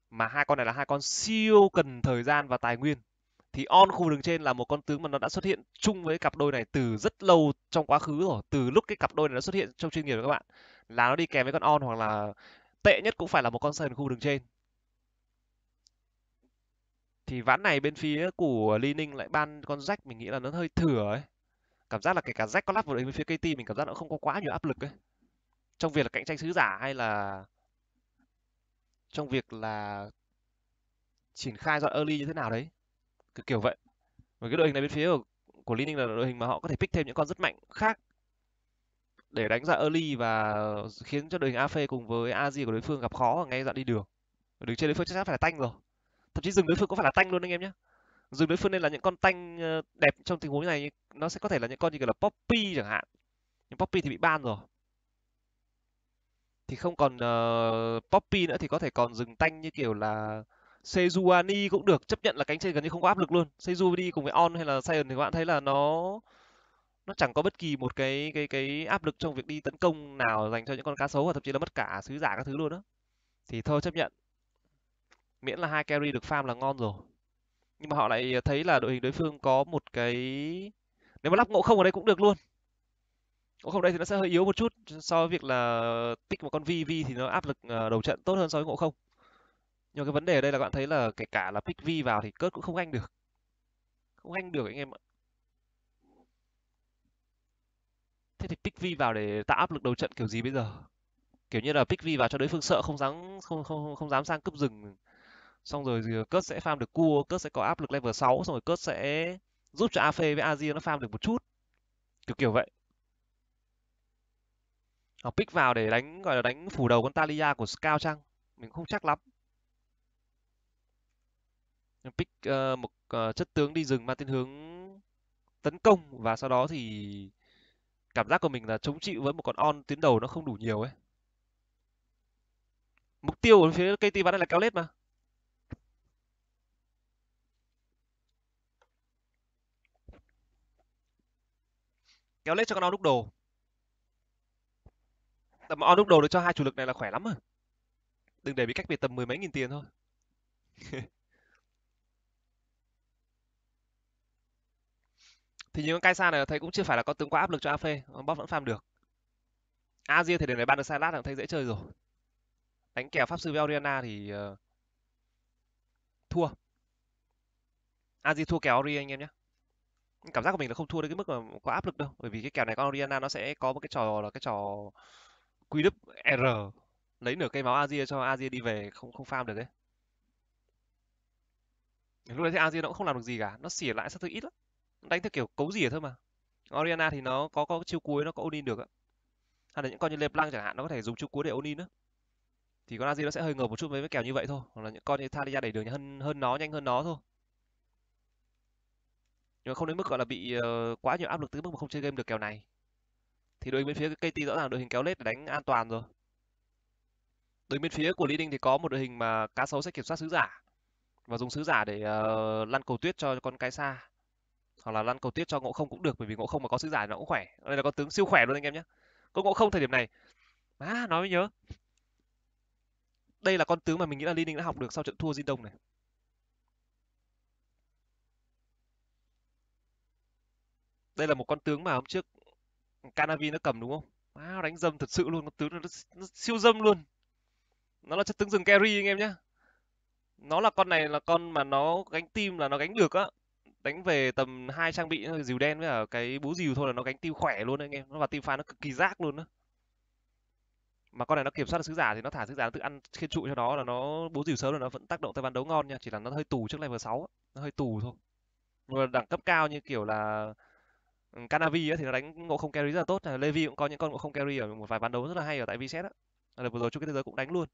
mà hai con này là hai con siêu cần thời gian và tài nguyên thì on khu đường trên là một con tướng mà nó đã xuất hiện chung với cặp đôi này từ rất lâu trong quá khứ rồi từ lúc cái cặp đôi này nó xuất hiện trong chuyên nghiệp các bạn là nó đi kèm với con on hoặc là tệ nhất cũng phải là một con sơn khu đường trên thì ván này bên phía của Li Ninh lại ban con Jack mình nghĩ là nó hơi thừa ấy cảm giác là kể cả Jack rách collab vào bên phía KT mình cảm giác nó không có quá nhiều áp lực ấy trong việc là cạnh tranh sứ giả hay là trong việc là triển khai dọn early như thế nào đấy kiểu, kiểu vậy và cái đội hình này bên phía của, của Li Ninh là đội hình mà họ có thể pick thêm những con rất mạnh khác để đánh ra early và khiến cho đội hình AFE cùng với Azi của đối phương gặp khó ngay dọn đi đường. Đứng trên đối phương chắc chắn phải là tanh rồi thậm chí rừng đối phương có phải là tanh luôn anh em nhé rừng đối phương nên là những con tanh ờ, đẹp trong tình huống này nó sẽ có thể là những con như kiểu là poppy chẳng hạn nhưng poppy thì bị ban rồi thì không còn uh, poppy nữa thì có thể còn rừng tanh như kiểu là Sejuani cũng được chấp nhận là cánh trên gần như không có áp lực luôn Seju cùng với on hay là Sion thì các bạn thấy là nó nó chẳng có bất kỳ một cái cái cái áp lực trong việc đi tấn công nào dành cho những con cá sấu và thậm chí là mất cả sứ giả các thứ luôn đó thì thôi chấp nhận miễn là hai carry được farm là ngon rồi nhưng mà họ lại thấy là đội hình đối phương có một cái nếu mà lắp ngộ không ở đây cũng được luôn ngộ không đây thì nó sẽ hơi yếu một chút so với việc là tích một con vi vi thì nó áp lực ờ, đầu trận tốt hơn so với ngộ không nhưng cái vấn đề ở đây là các bạn thấy là kể cả là pick vi vào thì cớt cũng không ganh được không ganh được anh em ạ thế thì pick vi vào để tạo áp lực đầu trận kiểu gì bây giờ kiểu như là pick vi vào cho đối phương sợ không dám không không không dám sang cướp rừng xong rồi ờ, cớt sẽ farm được cua cớt sẽ có áp lực level 6 xong rồi cớt sẽ giúp cho AFE với Azir nó farm được một chút kiểu kiểu vậy hoặc ờ, pick vào để đánh gọi là đánh phủ đầu con Talia của Scout chăng mình không chắc lắm pick uh, một uh, chất tướng đi rừng mang thiên hướng tấn công và sau đó thì cảm giác của mình là chống chịu với một con on tuyến đầu nó không đủ nhiều ấy mục tiêu ở phía cây tí bắn này là cao lết mà kéo lết cho con on đúc đồ tầm on đúc đồ được cho hai chủ lực này là khỏe lắm rồi à. đừng để bị cách biệt tầm mười mấy nghìn tiền thôi thì những con cai xa này thấy cũng chưa phải là có tướng quá áp lực cho AP, bóp vẫn farm được. Asia thì để này ban được sai lát là thấy dễ chơi rồi. Đánh kèo pháp sư Oriana thì uh, thua. Asia thua kèo Ori anh em nhé cảm giác của mình là không thua đến cái mức mà có áp lực đâu bởi vì cái kèo này con Oriana nó sẽ có một cái trò là cái trò quy đức R lấy nửa cây máu Asia cho Asia đi về không không farm được đấy lúc đấy thì Asia nó cũng không làm được gì cả nó xỉa lại sát thương ít lắm đánh theo kiểu cấu gì thôi mà Oriana thì nó có có chiêu cuối nó có Onin được ạ hay là những con như Leblanc chẳng hạn nó có thể dùng chiêu cuối để Onin nữa thì con Asia nó sẽ hơi ngờ một chút với cái kèo như vậy thôi hoặc là những con như Thalia đẩy đường hơn hơn nó nhanh hơn nó thôi nhưng mà không đến mức gọi là bị uh, quá nhiều áp lực tới mức mà không chơi game được kèo này thì đội hình bên phía KT rõ ràng đội hình kéo lết để đánh an toàn rồi đội bên phía của Lý Đinh thì có một đội hình mà cá sấu sẽ kiểm soát sứ giả và dùng sứ giả để uh, lăn cầu tuyết cho con cái xa hoặc là lăn cầu tuyết cho ngộ không cũng được bởi vì ngộ không mà có sứ giả nó cũng khỏe đây là con tướng siêu khỏe luôn anh em nhé con ngộ không thời điểm này má à, nói mới nhớ đây là con tướng mà mình nghĩ là Lý Đinh đã học được sau trận thua Di Đông này đây là một con tướng mà hôm trước Canavi nó cầm đúng không? Wow, đánh dâm thật sự luôn, con tướng nó, nó siêu dâm luôn. Nó là chất tướng rừng carry anh em nhé. Nó là con này là con mà nó gánh tim là nó gánh được á. Đánh về tầm hai trang bị dìu đen với cả cái bú dìu thôi là nó gánh tim khỏe luôn anh em. Nó vào tim pha nó cực kỳ rác luôn á. Mà con này nó kiểm soát được sứ giả thì nó thả sứ giả nó tự ăn khiên trụ cho nó là nó bú dìu sớm là nó vẫn tác động tới bắn đấu ngon nha, chỉ là nó hơi tù trước level 6 á, nó hơi tù thôi. Mà đẳng cấp cao như kiểu là Ừ, Canavi ấy, thì nó đánh ngộ không carry rất là tốt Levi cũng có những con ngộ không carry ở một vài ván đấu rất là hay ở tại Vset á là vừa rồi chung kết thế giới cũng đánh luôn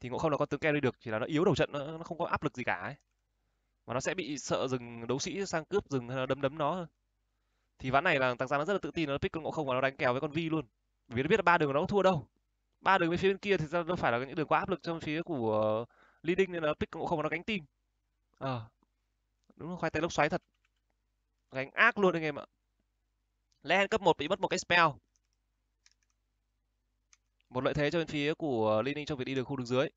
thì ngộ không là con tướng carry được chỉ là nó yếu đầu trận nó, nó không có áp lực gì cả ấy mà nó sẽ bị sợ dừng đấu sĩ sang cướp rừng hay là đấm đấm nó hơn thì ván này là thằng Giang nó rất là tự tin nó pick con ngộ không và nó đánh kèo với con Vi luôn vì nó biết là ba đường nó không thua đâu ba đường bên phía bên kia thì ra đâu phải là những đường quá áp lực trong phía của leading nên là pick con ngộ không và nó gánh tim à, ờ, đúng là khoai tay lốc xoáy thật gánh ác luôn anh em ạ Len cấp 1 bị mất một cái spell. Một lợi thế cho bên phía của Linh Ninh trong việc đi được khu đường dưới.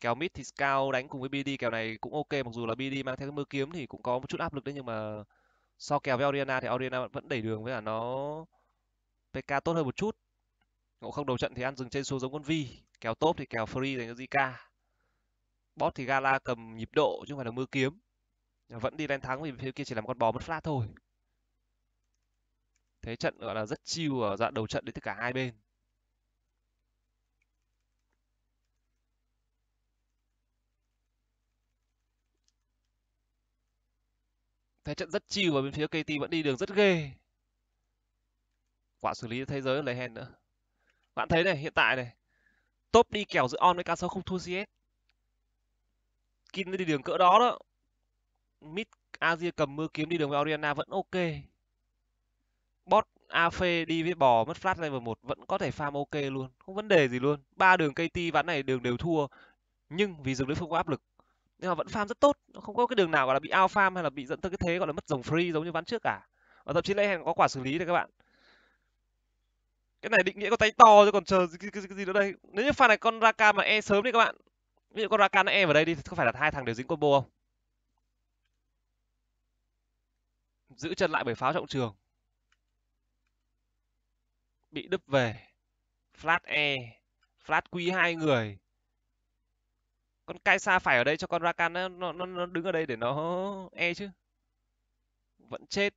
Kèo mid thì Scout đánh cùng với BD kèo này cũng ok mặc dù là BD mang theo cái mưa kiếm thì cũng có một chút áp lực đấy nhưng mà so kèo với Oriana thì Oriana vẫn đẩy đường với là nó PK tốt hơn một chút. Ngộ không đầu trận thì ăn dừng trên số giống con Vi, kèo top thì kèo free dành cho Zika. Bot thì Gala cầm nhịp độ chứ không phải là mưa kiếm. Vẫn đi lên thắng vì phía kia chỉ là một con bò mất flat thôi thế trận gọi là rất chiêu ở dạng đầu trận đến từ cả hai bên thế trận rất chiêu và bên phía KT vẫn đi đường rất ghê quả xử lý thế giới lấy hen nữa bạn thấy này hiện tại này top đi kèo giữa on với k 6 không thua cs kim đi đường cỡ đó đó mid asia cầm mưa kiếm đi đường với oriana vẫn ok bot Af đi với bò mất flat level 1 vẫn có thể farm ok luôn, không vấn đề gì luôn. Ba đường KT ván này đường đều thua, nhưng vì dùng đến phương có áp lực nhưng mà vẫn farm rất tốt, không có cái đường nào gọi là bị out farm hay là bị dẫn tới cái thế gọi là mất dòng free giống như ván trước cả. Và thậm chí lại có quả xử lý này các bạn. Cái này định nghĩa có tay to chứ còn chờ cái, cái, cái gì nữa đây. Nếu như pha này con Raka mà e sớm đi các bạn. Ví dụ con Raka nó e vào đây đi, có phải là hai thằng đều dính combo không? Giữ chân lại bởi pháo trọng trường bị đứt về flat e flat q hai người con Kaisa phải ở đây cho con Rakan nó, nó, nó đứng ở đây để nó e chứ vẫn chết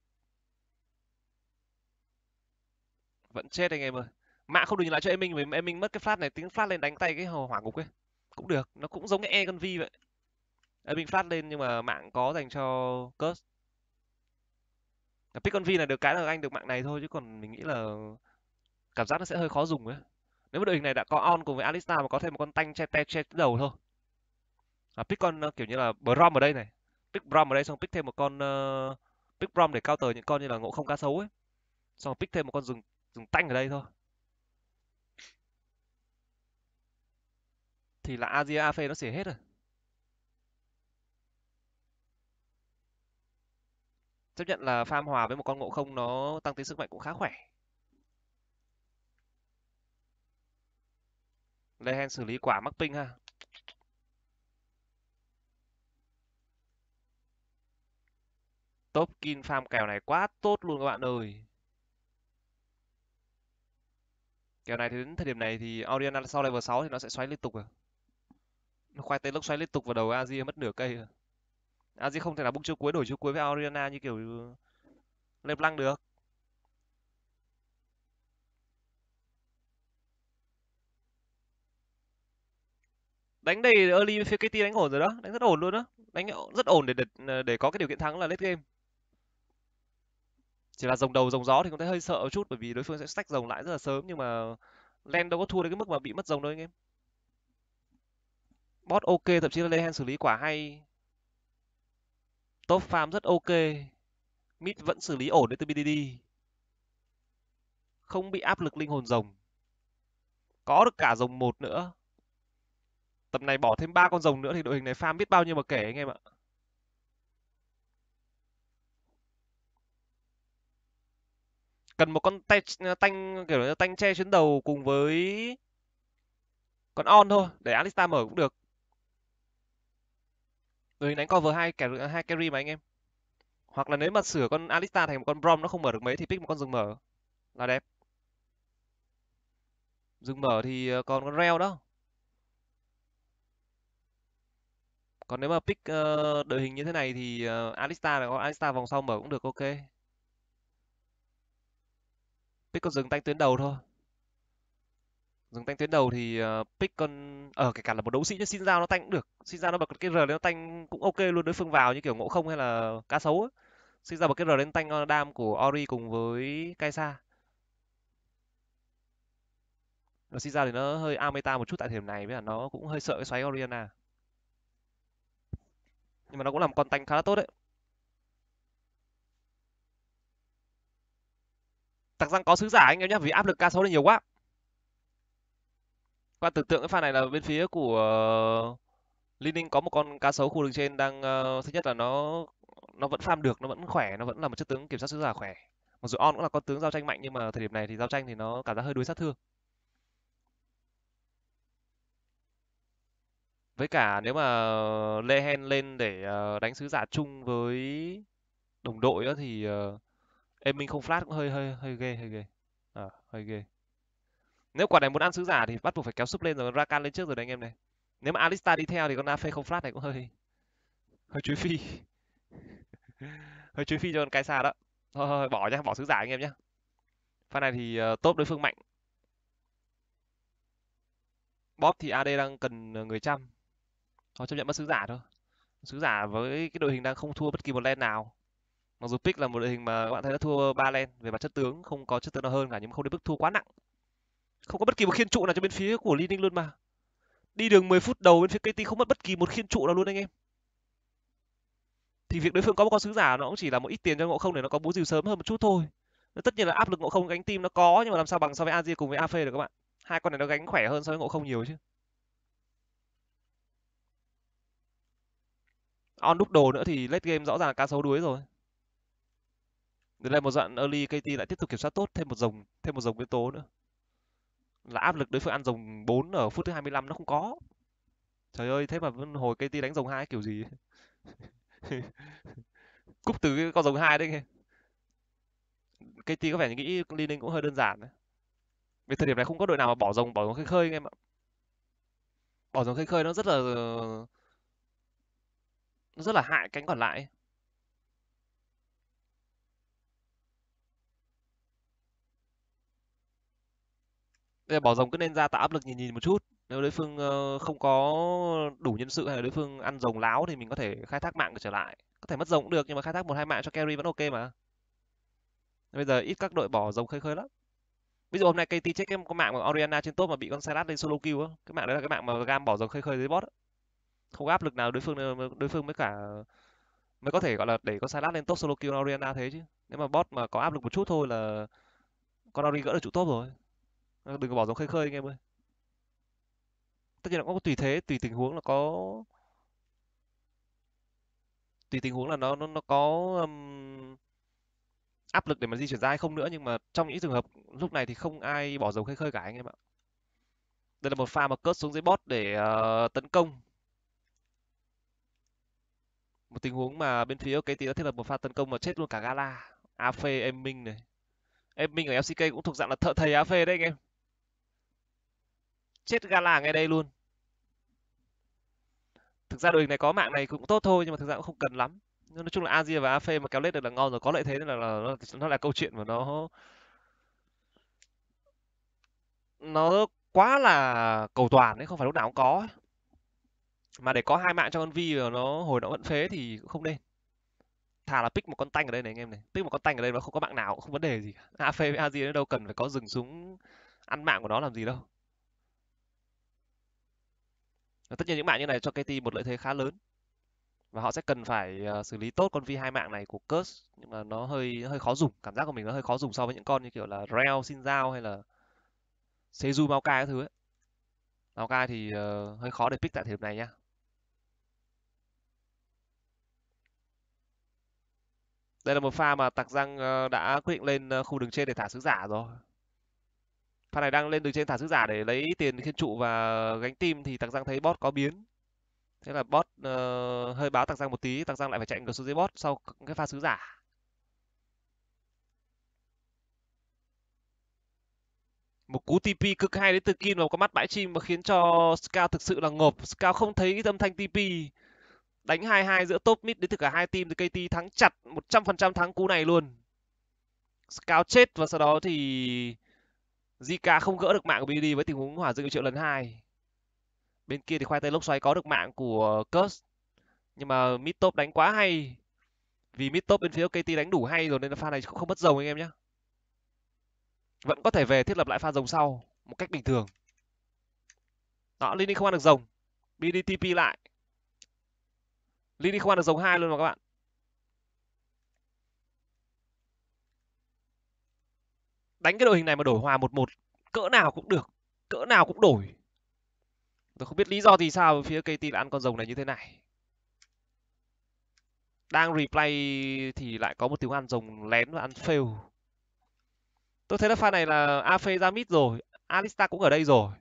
vẫn chết anh em ơi mạng không được nhìn lại cho em mình vì em mình mất cái flat này tiếng flat lên đánh tay cái hồ hỏa ngục ấy cũng được nó cũng giống cái e con vi vậy em mình flat lên nhưng mà mạng có dành cho cớt pick con vi là được cái là anh được mạng này thôi chứ còn mình nghĩ là cảm giác nó sẽ hơi khó dùng ấy. Nếu mà đội hình này đã có on cùng với Alistar mà có thêm một con tanh che te che đầu thôi. À, pick con ờ, kiểu như là Brom ở đây này, pick Brom ở đây xong pick thêm một con uh, pick Brom để cao tờ những con như là ngộ không cá sấu ấy. Xong pick thêm một con rừng rừng tanh ở đây thôi. Thì là Asia Afe nó sẽ hết rồi. Chấp nhận là farm hòa với một con ngộ không nó tăng tính sức mạnh cũng khá khỏe. Lê Hen xử lý quả mắc ping ha. Top kin farm kèo này quá tốt luôn các bạn ơi. Kèo này thì đến thời điểm này thì Oriana sau level 6 thì nó sẽ xoáy liên tục à. Nó khoai tây lốc xoáy liên tục vào đầu Azi mất nửa cây à. Azi không thể là bung chiêu cuối đổi chiêu cuối với Oriana như kiểu Leblanc được. đánh đầy early phía KT đánh ổn rồi đó đánh rất ổn luôn đó đánh rất ổn để để, ờ, để có cái điều kiện thắng là late game chỉ là dòng đầu dòng gió thì cũng thấy hơi sợ một chút bởi vì đối phương sẽ stack dòng lại rất là sớm nhưng mà len đâu có thua đến cái mức mà bị mất dòng đâu anh em bot ok thậm chí là lehen xử lý quả hay top farm rất ok mid vẫn xử lý ổn đến từ bdd không bị áp lực linh hồn rồng có được cả rồng một nữa tập này bỏ thêm ba con rồng nữa thì đội hình này farm biết bao nhiêu mà kể anh em ạ cần một con tay tanh kiểu như tanh che chuyến đầu cùng với con on thôi để alista mở cũng được đội hình đánh cover hai kẻ hai carry mà anh em hoặc là nếu mà sửa con alista thành một con Brom nó không mở được mấy thì pick một con rừng mở là đẹp rừng mở thì ờ, còn con reo đó Còn nếu mà pick uh, đội hình như thế này thì uh, ờ, Alistar là có Alista vòng sau mở cũng được ok. Pick con dừng tay tuyến đầu thôi. Dừng tay tuyến đầu thì uh, pick con ở kể cả là một đấu sĩ chứ xin giao nó tanh cũng được. Xin giao nó bật cái R nó tanh cũng ok luôn đối phương vào như kiểu ngộ không hay là cá sấu ấy. Xin giao bật cái R lên tanh đam của Ori cùng với Kai'Sa. và xin ra thì nó hơi Ameta một chút tại thời điểm này với là nó cũng hơi sợ cái xoáy Oriana nhưng mà nó cũng làm con tanh khá là tốt đấy tặc răng có sứ giả anh em nhé vì áp lực k sấu này nhiều quá các tưởng tượng cái pha này là bên phía của ờ, Linh Ninh có một con cá sấu khu đường trên đang ờ, thứ nhất là nó nó vẫn farm được, nó vẫn khỏe, nó vẫn là một chất tướng kiểm soát sứ giả khỏe. Mặc dù On cũng là con tướng giao tranh mạnh nhưng mà thời điểm này thì giao tranh thì nó cảm giác hơi đuối sát thương. Với cả nếu mà Lehen lên để, ờ, đánh sứ giả chung với đồng đội á thì, ờ, Ê, mình không flash cũng hơi hơi hơi ghê, hơi ghê. Ờ, hơi ghê. Nếu quả này muốn ăn sứ giả thì bắt buộc phải kéo súp lên rồi, Rakan lên trước rồi đấy anh em này. Nếu mà Alistar đi theo thì con a không flash này cũng hơi hơi chuối phi. hơi chuối phi cho con Kai'Sa đó. Thôi, thôi, thôi, bỏ nhá, bỏ sứ giả anh em nhá. Pha này thì, ờ, top đối phương mạnh. Bóp thì AD đang cần, ờ, người chăm họ chấp nhận bất xứ giả thôi bất xứ giả với cái đội hình đang không thua bất kỳ một len nào mặc dù pick là một đội hình mà các bạn thấy đã thua ba len về mặt chất tướng không có chất tướng nào hơn cả nhưng mà không đến mức thua quá nặng không có bất kỳ một khiên trụ nào cho bên phía của Linh luôn mà đi đường 10 phút đầu bên phía KT không mất bất kỳ một khiên trụ nào luôn anh em thì việc đối phương có một con sứ giả nó cũng chỉ là một ít tiền cho ngộ không để nó có bú dìu sớm hơn một chút thôi tất nhiên là áp lực ngộ không gánh team nó có nhưng mà làm sao bằng so với Azir cùng với AF e được các bạn hai con này nó gánh khỏe hơn so với ngộ không nhiều chứ on đúc đồ nữa thì late game rõ ràng là cá sấu đuối rồi đến đây một đoạn early KT lại tiếp tục kiểm soát tốt thêm một dòng thêm một dòng yếu tố nữa là áp lực đối phương ăn dòng 4 ở phút thứ 25 nó không có trời ơi thế mà vẫn hồi KT đánh dòng hai kiểu gì cúp từ cái con dòng hai đấy nghe KT có vẻ nghĩ Linh cũng hơi đơn giản đấy vì thời điểm này không có đội nào mà bỏ rồng bỏ rồng khơi khơi anh em ạ bỏ rồng khơi khơi nó rất là nó rất là hại cánh còn lại Bây giờ bỏ rồng cứ nên ra tạo áp lực nhìn nhìn một chút nếu đối phương ờ, không có đủ nhân sự hay là đối phương ăn rồng láo thì mình có thể khai thác mạng trở lại có thể mất rồng cũng được nhưng mà khai thác một hai mạng cho carry vẫn ok mà bây giờ ít các đội bỏ rồng khơi khơi lắm ví dụ hôm nay KT check em có mạng của Oriana trên top mà bị con Sarat lên solo kill á cái mạng đấy là cái mạng mà gam bỏ rồng khơi khơi dưới bot á không áp lực nào đối phương ờ, đối phương mới cả mới có thể gọi là để con lát lên top solo kill Orianna thế chứ nếu mà bot mà có áp lực một chút thôi là con Ori gỡ được trụ top rồi ờ, đừng có bỏ giống khơi khơi anh em ơi tất nhiên là cũng có tùy thế tùy tình huống là có tùy tình huống là nó nó nó có um, áp lực để mà di chuyển ra hay không nữa nhưng mà trong những trường hợp lúc này thì không ai bỏ dầu khơi khơi cả anh em ạ đây là một pha mà cớt xuống dưới bot để uh, tấn công một tình huống mà bên phía cái tí đã thiết lập một pha tấn công mà chết luôn cả Gala A Phê em Minh này em Minh ở FCK cũng thuộc dạng là thợ thầy A Phê đấy anh em chết Gala ngay đây luôn thực ra đội hình này có mạng này cũng tốt thôi nhưng mà thực ra cũng không cần lắm nói chung là Asia và Afe mà kéo lết được là ngon rồi có lợi thế nên là, là nó là câu chuyện mà nó nó quá là cầu toàn đấy không phải lúc nào cũng có ấy mà để có hai mạng cho con vi và nó hồi nó vẫn phế thì cũng không nên thà là pick một con tanh ở đây này anh em này pick một con tanh ở đây mà không có mạng nào cũng không vấn đề gì a phê với a gì đâu cần phải có rừng súng ăn mạng của nó làm gì đâu và tất nhiên những mạng như này cho KT một lợi thế khá lớn và họ sẽ cần phải ờ, xử lý tốt con vi hai mạng này của Curse nhưng mà nó hơi hơi khó dùng cảm giác của mình nó hơi khó dùng so với những con như kiểu là rail Reo, dao hay là Seju Maokai các thứ ấy. Maokai thì uh, hơi khó để pick tại thời điểm này nha Đây là một pha mà Tạc Giang ờ, đã quyết định lên ờ, khu đường trên để thả sứ giả rồi. Pha này đang lên đường trên thả sứ giả để lấy tiền khiên trụ và gánh tim thì Tạc Giang thấy bot có biến. Thế là bot uh, hơi báo Tạc Giang một tí, Tạc Giang lại phải chạy ngược xuống dưới bot sau cái pha sứ giả. Một cú TP cực hay đến từ Kim vào con mắt bãi chim mà khiến cho Scout thực sự là ngộp. Scout không thấy cái âm thanh TP đánh 2-2 giữa top mid đến từ cả hai team thì KT thắng chặt 100% thắng cú này luôn. Scout chết và sau đó thì Zika không gỡ được mạng của BD với tình huống hỏa dừng triệu lần 2. Bên kia thì khoai tây lốc xoáy có được mạng của Curse. Nhưng mà mid top đánh quá hay. Vì mid top bên phía KT đánh đủ hay rồi nên là pha này cũng không mất rồng anh em nhé. Vẫn có thể về thiết lập lại pha rồng sau một cách bình thường. Đó, Linh không ăn được rồng. BD TP lại Lily không ăn được giống hai luôn mà các bạn. Đánh cái đội hình này mà đổi hòa 1-1 cỡ nào cũng được, cỡ nào cũng đổi. Tôi không biết lý do thì sao phía KT lại ăn con rồng này như thế này. Đang replay thì lại có một tiếng ăn rồng lén và ăn fail. Tôi thấy là pha này là Afe ra mid rồi, Alista cũng ở đây rồi.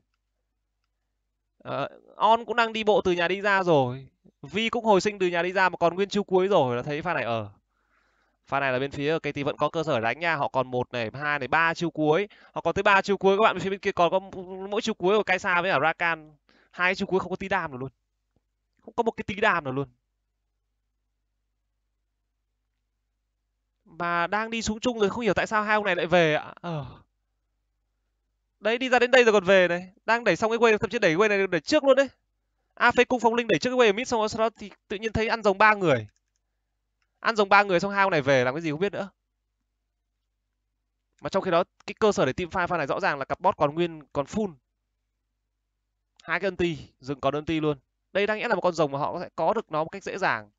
Uh, On cũng đang đi bộ từ nhà đi ra rồi. Vi cũng hồi sinh từ nhà đi ra mà còn nguyên chiêu cuối rồi là thấy pha này ở. Pha này là bên phía thì vẫn có cơ sở đánh nha, họ còn một này, hai này, ba chiêu cuối. Họ còn tới ba chiêu cuối các bạn bên phía bên kia còn có mỗi chiêu cuối của Kaisa với cả Rakan. Hai chiêu cuối không có tí đam nào luôn. Không có một cái tí đam nào luôn. Mà đang đi xuống chung rồi không hiểu tại sao hai ông này lại về ạ. Ờ. Đấy đi ra đến đây rồi còn về này, đang đẩy xong cái quay thậm chí đẩy quay này để trước luôn đấy. À, phê cung phong linh đẩy trước cái wave mid xong rồi sau đó thì tự nhiên thấy ăn rồng ba người. Ăn rồng ba người xong hao này về làm cái gì không biết nữa. Mà trong khi đó cái cơ sở để team fight pha này rõ ràng là cặp bot còn nguyên còn full. Hai cái anti, dừng còn anti luôn. Đây đang nghĩa là một con rồng mà họ sẽ có được nó một cách dễ dàng.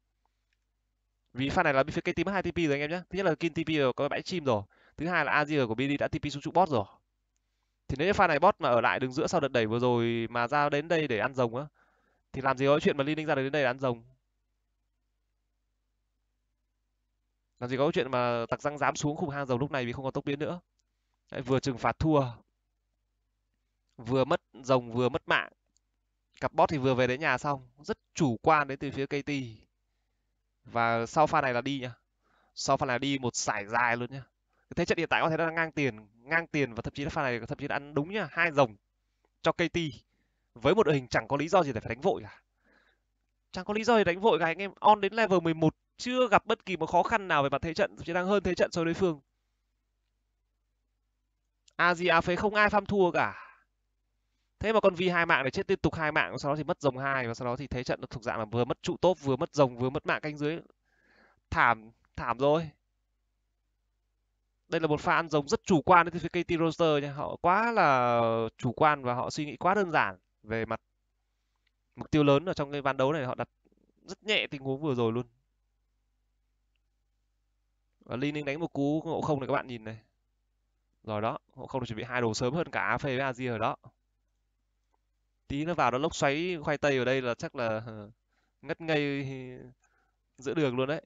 Vì pha này là bên phía cây team 2 TP rồi anh em nhé. Thứ nhất là Kin TP rồi, có bãi chim rồi. Thứ hai là Azir của BD đã TP xuống trụ bot rồi. Thì nếu như pha này bot mà ở lại đứng giữa sau đợt đẩy vừa rồi mà ra đến đây để ăn rồng á thì làm gì có chuyện mà Ly Ninh ra đến đây để ăn rồng làm gì có chuyện mà tặc răng dám xuống khung hang rồng lúc này vì không có tốc biến nữa Đấy, vừa trừng phạt thua vừa mất rồng vừa mất mạng cặp bot thì vừa về đến nhà xong rất chủ quan đến từ phía KT và sau pha này là đi nhá sau pha này đi một sải dài luôn nhá thế trận hiện tại có thể đang ngang tiền ngang tiền và thậm chí là pha này thậm chí là ăn đúng nhá hai rồng cho KT với một đội hình chẳng có lý do gì để phải đánh vội cả chẳng có lý do gì đánh vội cả anh em on đến level 11 chưa gặp bất kỳ một khó khăn nào về mặt thế trận chỉ đang hơn thế trận so đối phương a gì a phế không ai farm thua cả thế mà còn vì hai mạng để chết liên tục hai mạng sau đó thì mất rồng hai và sau đó thì thế trận nó thuộc dạng là vừa mất trụ tốt vừa mất rồng vừa mất mạng canh dưới thảm thảm rồi đây là một pha ăn rồng rất chủ quan đến từ phía KT Roster nha họ quá là chủ quan và họ suy nghĩ quá đơn giản về mặt mục tiêu lớn ở trong cái ván đấu này họ đặt rất nhẹ tình huống vừa rồi luôn và linh đánh một cú ngộ không này các bạn nhìn này rồi đó ngộ không được chuẩn bị hai đồ sớm hơn cả phê với Asia ở đó tí nó vào nó lốc xoáy khoai tây ở đây là chắc là ờ, ngất ngây giữa đường luôn đấy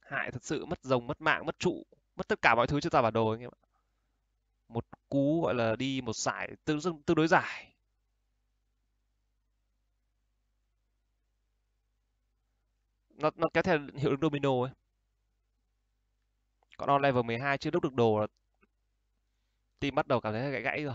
hại thật sự mất rồng mất mạng mất trụ mất tất cả mọi thứ cho ta vào đồ anh em ạ một cú gọi là đi một giải tương tương đối giải nó nó kéo theo hiệu ứng domino ấy còn on level 12 chưa đúc được đồ là team bắt đầu cảm thấy gãy gãy rồi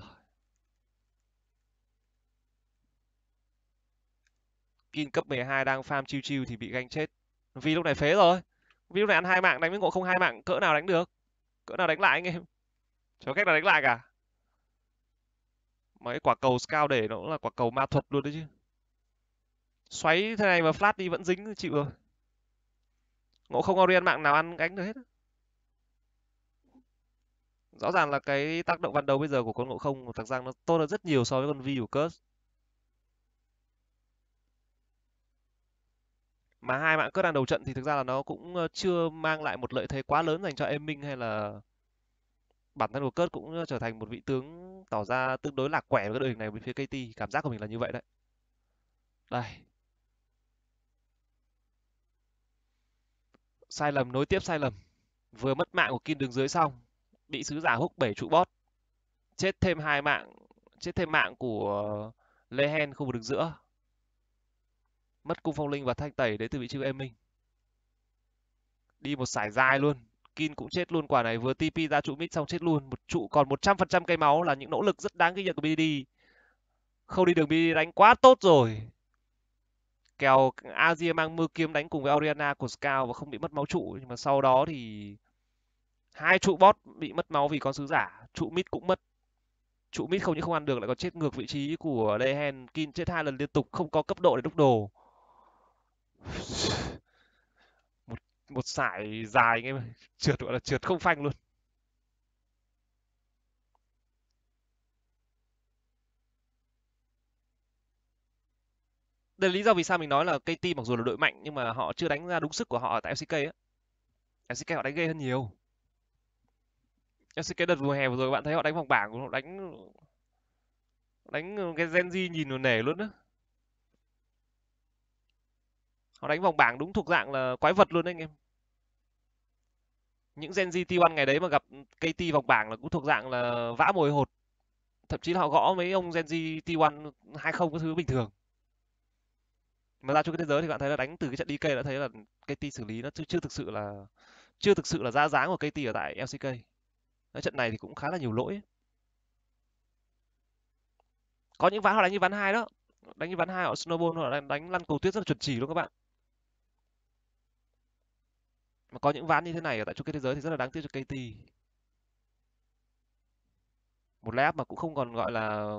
Kin cấp 12 đang farm chiêu chiêu thì bị ganh chết vì lúc này phế rồi vì lúc này ăn hai mạng đánh với ngộ không hai mạng cỡ nào đánh được cỡ nào đánh lại anh em Chó cách là đánh lại cả. Mấy quả cầu scout để nó cũng là quả cầu ma thuật luôn đấy chứ. Xoáy thế này mà flat đi vẫn dính chịu rồi. Ngộ không Orient mạng nào ăn gánh được hết. Rõ ràng là cái tác động ban đầu bây giờ của con ngộ không thật ra nó tốt hơn rất nhiều so với con Vi của Curse. mà hai mạng cướp đang đầu trận thì thực ra là nó cũng ờ, chưa mang lại một lợi thế quá lớn dành cho em minh hay là bản thân của Kurt cũng trở thành một vị tướng tỏ ra tương đối lạc quẻ với đội hình này bên phía KT cảm giác của mình là như vậy đấy đây sai lầm nối tiếp sai lầm vừa mất mạng của Kim đường dưới xong bị sứ giả hút bảy trụ bót chết thêm hai mạng chết thêm mạng của Lê Hen khu vực đường giữa mất cung phong linh và thanh tẩy đến từ vị trí của em minh đi một sải dài luôn Kin cũng chết luôn quả này vừa TP ra trụ mid xong chết luôn một trụ còn 100% cây máu là những nỗ lực rất đáng ghi nhận của BD không đi đường BD đánh quá tốt rồi kèo Asia mang mưa kiếm đánh cùng với Oriana của Scout và không bị mất máu trụ nhưng mà sau đó thì hai trụ bot bị mất máu vì con sứ giả trụ mid cũng mất trụ mid không những không ăn được lại còn chết ngược vị trí của Lehen Kin chết hai lần liên tục không có cấp độ để đúc đồ một sải dài anh em trượt gọi là trượt không phanh luôn đây là lý do vì sao mình nói là KT mặc dù là đội mạnh nhưng mà họ chưa đánh ra đúng sức của họ tại FCK á. FCK họ đánh ghê hơn nhiều. FCK đợt mùa hè vừa rồi bạn thấy họ đánh vòng bảng của đánh đánh cái Genji nhìn nó nể luôn á họ đánh vòng bảng đúng thuộc dạng là quái vật luôn đấy anh em những Gen Z T1 ngày đấy mà gặp KT vòng bảng là cũng thuộc dạng là vã mồi hột thậm chí là họ gõ mấy ông Gen Z T1 hai không có thứ bình thường mà ra cho cái thế giới thì bạn thấy là đánh từ cái trận DK đã thấy là KT xử lý nó chưa, chưa thực sự là chưa thực sự là ra dáng của KT ở tại LCK Nói trận này thì cũng khá là nhiều lỗi có những ván họ đánh như ván hai đó đánh như ván hai họ snowball họ đánh, đánh lăn cầu tuyết rất là chuẩn chỉ luôn các bạn mà có những ván như thế này ở tại chung kết thế giới thì rất là đáng tiếc cho KT một lap mà cũng không còn gọi là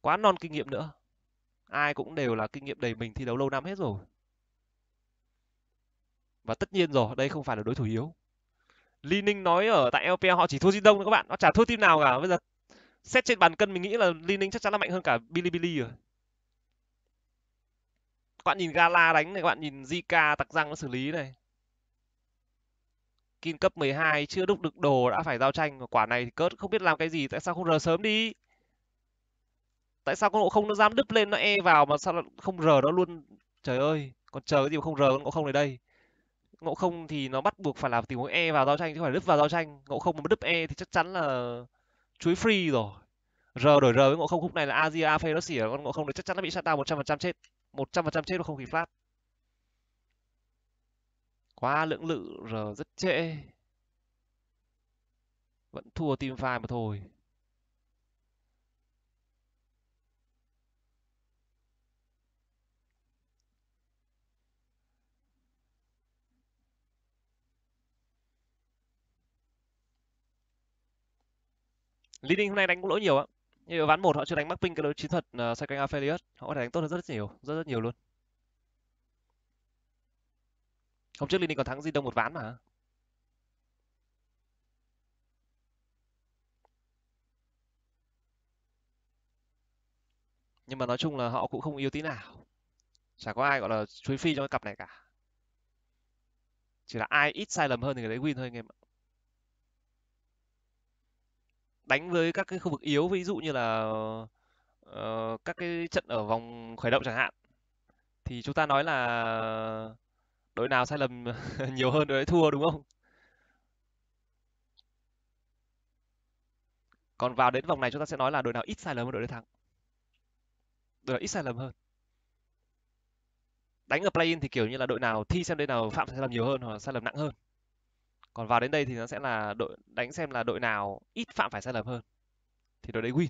quá non kinh nghiệm nữa ai cũng đều là kinh nghiệm đầy mình thi đấu lâu năm hết rồi và tất nhiên rồi đây không phải là đối thủ yếu Li Ninh nói ở tại LPL họ chỉ thua Jin Đông thôi các bạn nó chả thua team nào cả bây giờ xét trên bàn cân mình nghĩ là Li Ninh chắc chắn là mạnh hơn cả Bilibili rồi các bạn nhìn Gala đánh này các bạn nhìn Zika tặc răng nó xử lý này skin cấp 12 chưa đúc được đồ đã phải giao tranh quả này thì cớt không biết làm cái gì tại sao không r sớm đi tại sao con ngộ không nó dám đứt lên nó e vào mà sao lại không r nó luôn trời ơi còn chờ cái gì mà không r con ngộ không đến đây ngộ không thì nó bắt buộc phải làm tình huống e vào giao tranh chứ không phải đứt vào giao tranh ngộ không mà đứt e thì chắc chắn là chuối free rồi r đổi r với ngộ không khúc này là asia phay nó xỉa con ngộ không thì chắc chắn nó bị sát tao một trăm phần trăm chết một trăm phần trăm chết nó không kịp phát quá lưỡng lự rồi rất trễ vẫn thua team five mà thôi Lý hôm nay đánh cũng lỗi nhiều ạ. Như ván một họ chưa đánh mắc ping cái đối chiến thuật uh, Cycling Affiliate, họ có thể đánh tốt hơn rất, rất nhiều, rất rất nhiều luôn. hôm trước Liên Ninh còn thắng Di Đông một ván mà nhưng mà nói chung là họ cũng không yêu tí nào chả có ai gọi là chuối phi trong cái cặp này cả chỉ là ai ít sai lầm hơn thì người đấy win thôi anh em ạ đánh với các cái khu vực yếu ví dụ như là uh, các cái trận ở vòng khởi động chẳng hạn thì chúng ta nói là đội nào sai lầm nhiều hơn đội ấy thua đúng không còn vào đến vòng này chúng ta sẽ nói là đội nào ít sai lầm hơn đội đấy thắng đội nào ít sai lầm hơn đánh ở play-in thì kiểu như là đội nào thi xem đội nào phạm sai lầm nhiều hơn hoặc sai lầm nặng hơn còn vào đến đây thì nó sẽ là đội đánh xem là đội nào ít phạm phải sai lầm hơn thì đội đấy win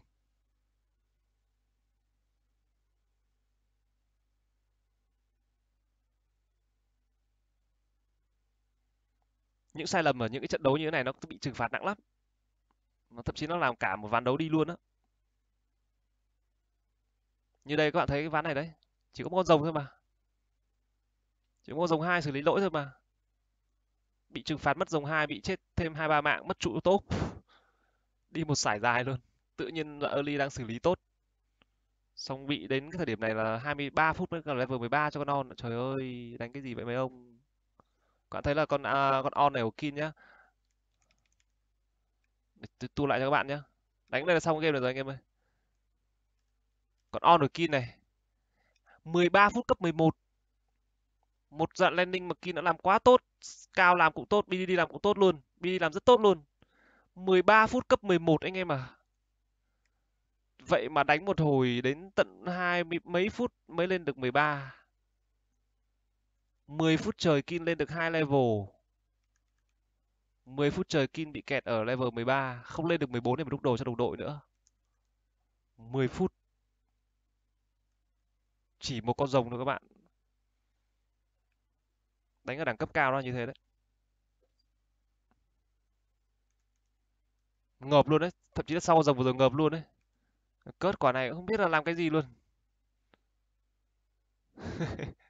những sai lầm ở những cái trận đấu như thế này nó bị trừng phạt nặng lắm nó thậm chí nó làm cả một ván đấu đi luôn á như đây các bạn thấy cái ván này đấy chỉ có một con rồng thôi mà chỉ có một rồng hai xử lý lỗi thôi mà bị trừng phạt mất rồng hai bị chết thêm hai ba mạng mất trụ tốt đi một sải dài luôn tự nhiên là early đang xử lý tốt xong bị đến cái thời điểm này là 23 phút mới là level 13 cho con non trời ơi đánh cái gì vậy mấy ông các bạn thấy là con à, con on này của Kin nhá tôi tu lại cho các bạn nhá đánh đây là xong game này rồi anh em ơi con on của Kin này 13 phút cấp 11 một dặn landing mà Kin đã làm quá tốt cao làm cũng tốt đi làm cũng tốt luôn BDD làm rất tốt luôn 13 phút cấp 11 anh em à vậy mà đánh một hồi đến tận hai mấy phút mới lên được 13 10 phút trời Kin lên được hai level 10 phút trời Kin bị kẹt ở level 13 Không lên được 14 để mà đúc đồ cho đồng đội nữa 10 phút Chỉ một con rồng thôi các bạn Đánh ở đẳng cấp cao nó như thế đấy Ngợp luôn đấy Thậm chí là sau rồng vừa rồi ngợp luôn đấy Cớt quả này không biết là làm cái gì luôn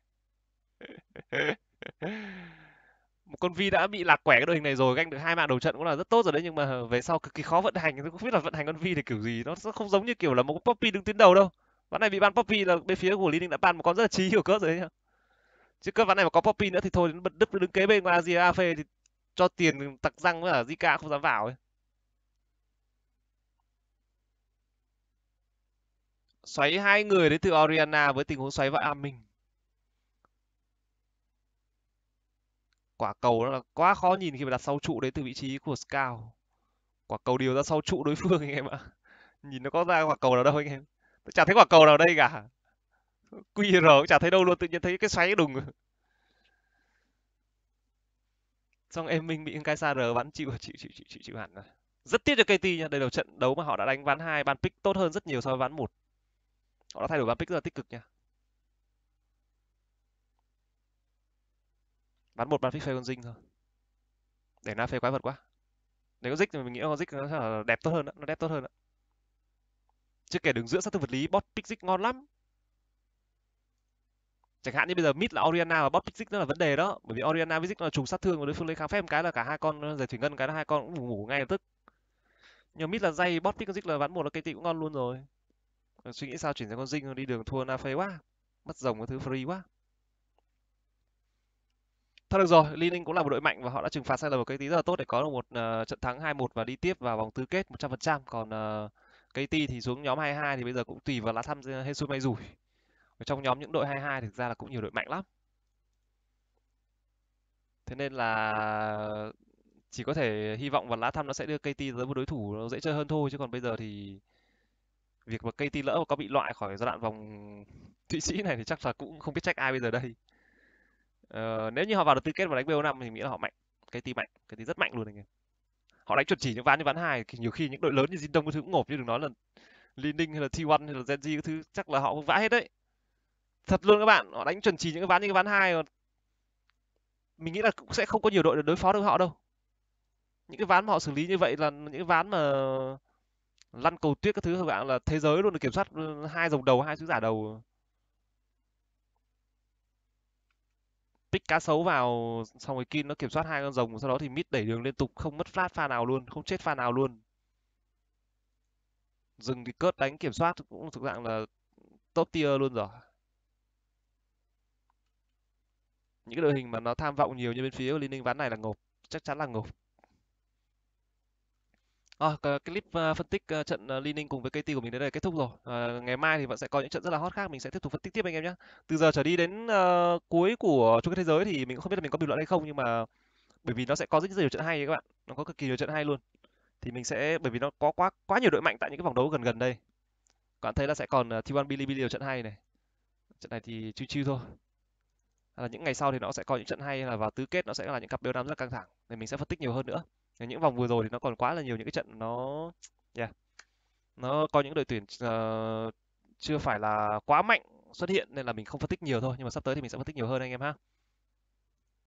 một con vi đã bị lạc quẻ cái đội hình này rồi ganh được hai mạng đầu trận cũng là rất tốt rồi đấy nhưng mà về sau cực kỳ khó vận hành tôi không biết là vận hành con vi thì kiểu gì nó không giống như kiểu là một con poppy đứng tuyến đầu đâu ván này bị ban poppy là bên phía của lý đã ban một con rất là trí hiểu cớp rồi đấy nhá chứ cơ ván này mà có poppy nữa thì thôi bật đứt đứng kế bên qua zia Afe thì cho tiền tặc răng với cả zika không dám vào ấy xoáy hai người đến từ oriana với tình huống xoáy vợ an minh quả cầu nó là quá khó nhìn khi mà đặt sau trụ đấy từ vị trí của scout quả cầu điều ra sau trụ đối phương anh em ạ nhìn nó có ra quả cầu nào đâu anh em tôi chả thấy quả cầu nào đây cả qr cũng chả thấy đâu luôn tự nhiên thấy cái xoáy đùng xong em minh bị cái xa r bắn chịu chịu chịu chịu chịu, chịu hẳn rồi rất tiếc cho KT nha đây là trận đấu mà họ đã đánh ván hai bàn pick tốt hơn rất nhiều so với ván một họ đã thay đổi ván pick rất là tích cực nha bắn một bắn fix con dinh thôi để nó phê quái vật quá nếu có dích thì mình nghĩ con dích nó sẽ là đẹp tốt hơn đó. nó đẹp tốt hơn đó. chứ kể đứng giữa sát thương vật lý bot pick dích ngon lắm chẳng hạn như bây giờ mid là Oriana và bot pick dích nó là vấn đề đó bởi vì Oriana với dích nó là trùng sát thương và đối phương lấy kháng phép một cái là cả hai con giải thủy ngân cái là hai con cũng ngủ, ngay lập tức nhưng mid là dây bot pick con dích là bắn một là cây tị cũng ngon luôn rồi suy nghĩ sao chuyển sang con dinh đi đường thua na phê quá mất rồng cái thứ free quá Thôi được rồi, Lining cũng là một đội mạnh và họ đã trừng phạt sai lầm của cái tí rất là tốt để có được một uh, trận thắng 2-1 và đi tiếp vào vòng tứ kết 100%. Còn uh, ờ, KT thì xuống nhóm 22 thì bây giờ cũng tùy vào lá thăm hay ờ, Jesus may rủi. Ở trong nhóm những đội 22 thực ra là cũng nhiều đội mạnh lắm. Thế nên là chỉ có thể hy vọng vào lá thăm nó sẽ đưa KT tới một đối thủ nó dễ chơi hơn thôi chứ còn bây giờ thì việc mà KT lỡ có bị loại khỏi giai đoạn vòng Thụy Sĩ này thì chắc là cũng không biết trách ai bây giờ đây. Ờ, nếu như họ vào được tư kết và đánh BO5 thì mình nghĩ là họ mạnh, cái team mạnh, cái team rất mạnh luôn anh em. Họ đánh chuẩn chỉ những ván như ván hai, nhiều khi những đội lớn như Jin Đông thứ cũng ngộp chứ đừng nói là Li Ninh hay là T1 hay là Genji cái thứ chắc là họ cũng vã hết đấy. Thật luôn các bạn, họ đánh chuẩn chỉ những cái ván như cái ván hai mình nghĩ là cũng sẽ không có nhiều đội để đối phó được họ đâu. Những cái ván mà họ xử lý như vậy là những cái ván mà lăn cầu tuyết các thứ các bạn là thế giới luôn được kiểm soát ừ, hai dòng đầu hai sứ giả đầu pick cá sấu vào xong rồi Kim nó kiểm soát hai con rồng sau đó thì mid đẩy đường liên tục không mất flat pha nào luôn không chết pha nào luôn dừng thì cớt đánh kiểm soát cũng thực dạng là top tier luôn rồi những cái đội hình mà nó tham vọng nhiều như bên phía của Liên Ninh ván này là ngộp chắc chắn là ngộp À, clip ờ, phân tích ờ, trận Li cùng với KT của mình đến đây kết thúc rồi. À, ngày mai thì vẫn sẽ có những trận rất là hot khác mình sẽ tiếp tục phân tích tiếp anh em nhé. Từ giờ trở đi đến uh, cuối của chung kết thế giới thì mình cũng không biết là mình có bình luận hay không nhưng mà bởi vì nó sẽ có rất nhiều trận hay các bạn, nó có cực kỳ nhiều trận hay luôn. Thì mình sẽ bởi vì nó có quá quá nhiều đội mạnh tại những cái vòng đấu gần gần đây. Các bạn thấy là sẽ còn T1 Bilibili ở trận hay này. Trận này thì chiu chiu thôi. Hay là những ngày sau thì nó sẽ có những trận hay là vào tứ kết nó sẽ là những cặp đấu nam rất căng thẳng. Thì mình sẽ phân tích nhiều hơn nữa những vòng vừa rồi thì nó còn quá là nhiều những cái trận nó yeah, nó có những đội tuyển uh, chưa phải là quá mạnh xuất hiện nên là mình không phân tích nhiều thôi nhưng mà sắp tới thì mình sẽ phân tích nhiều hơn anh em ha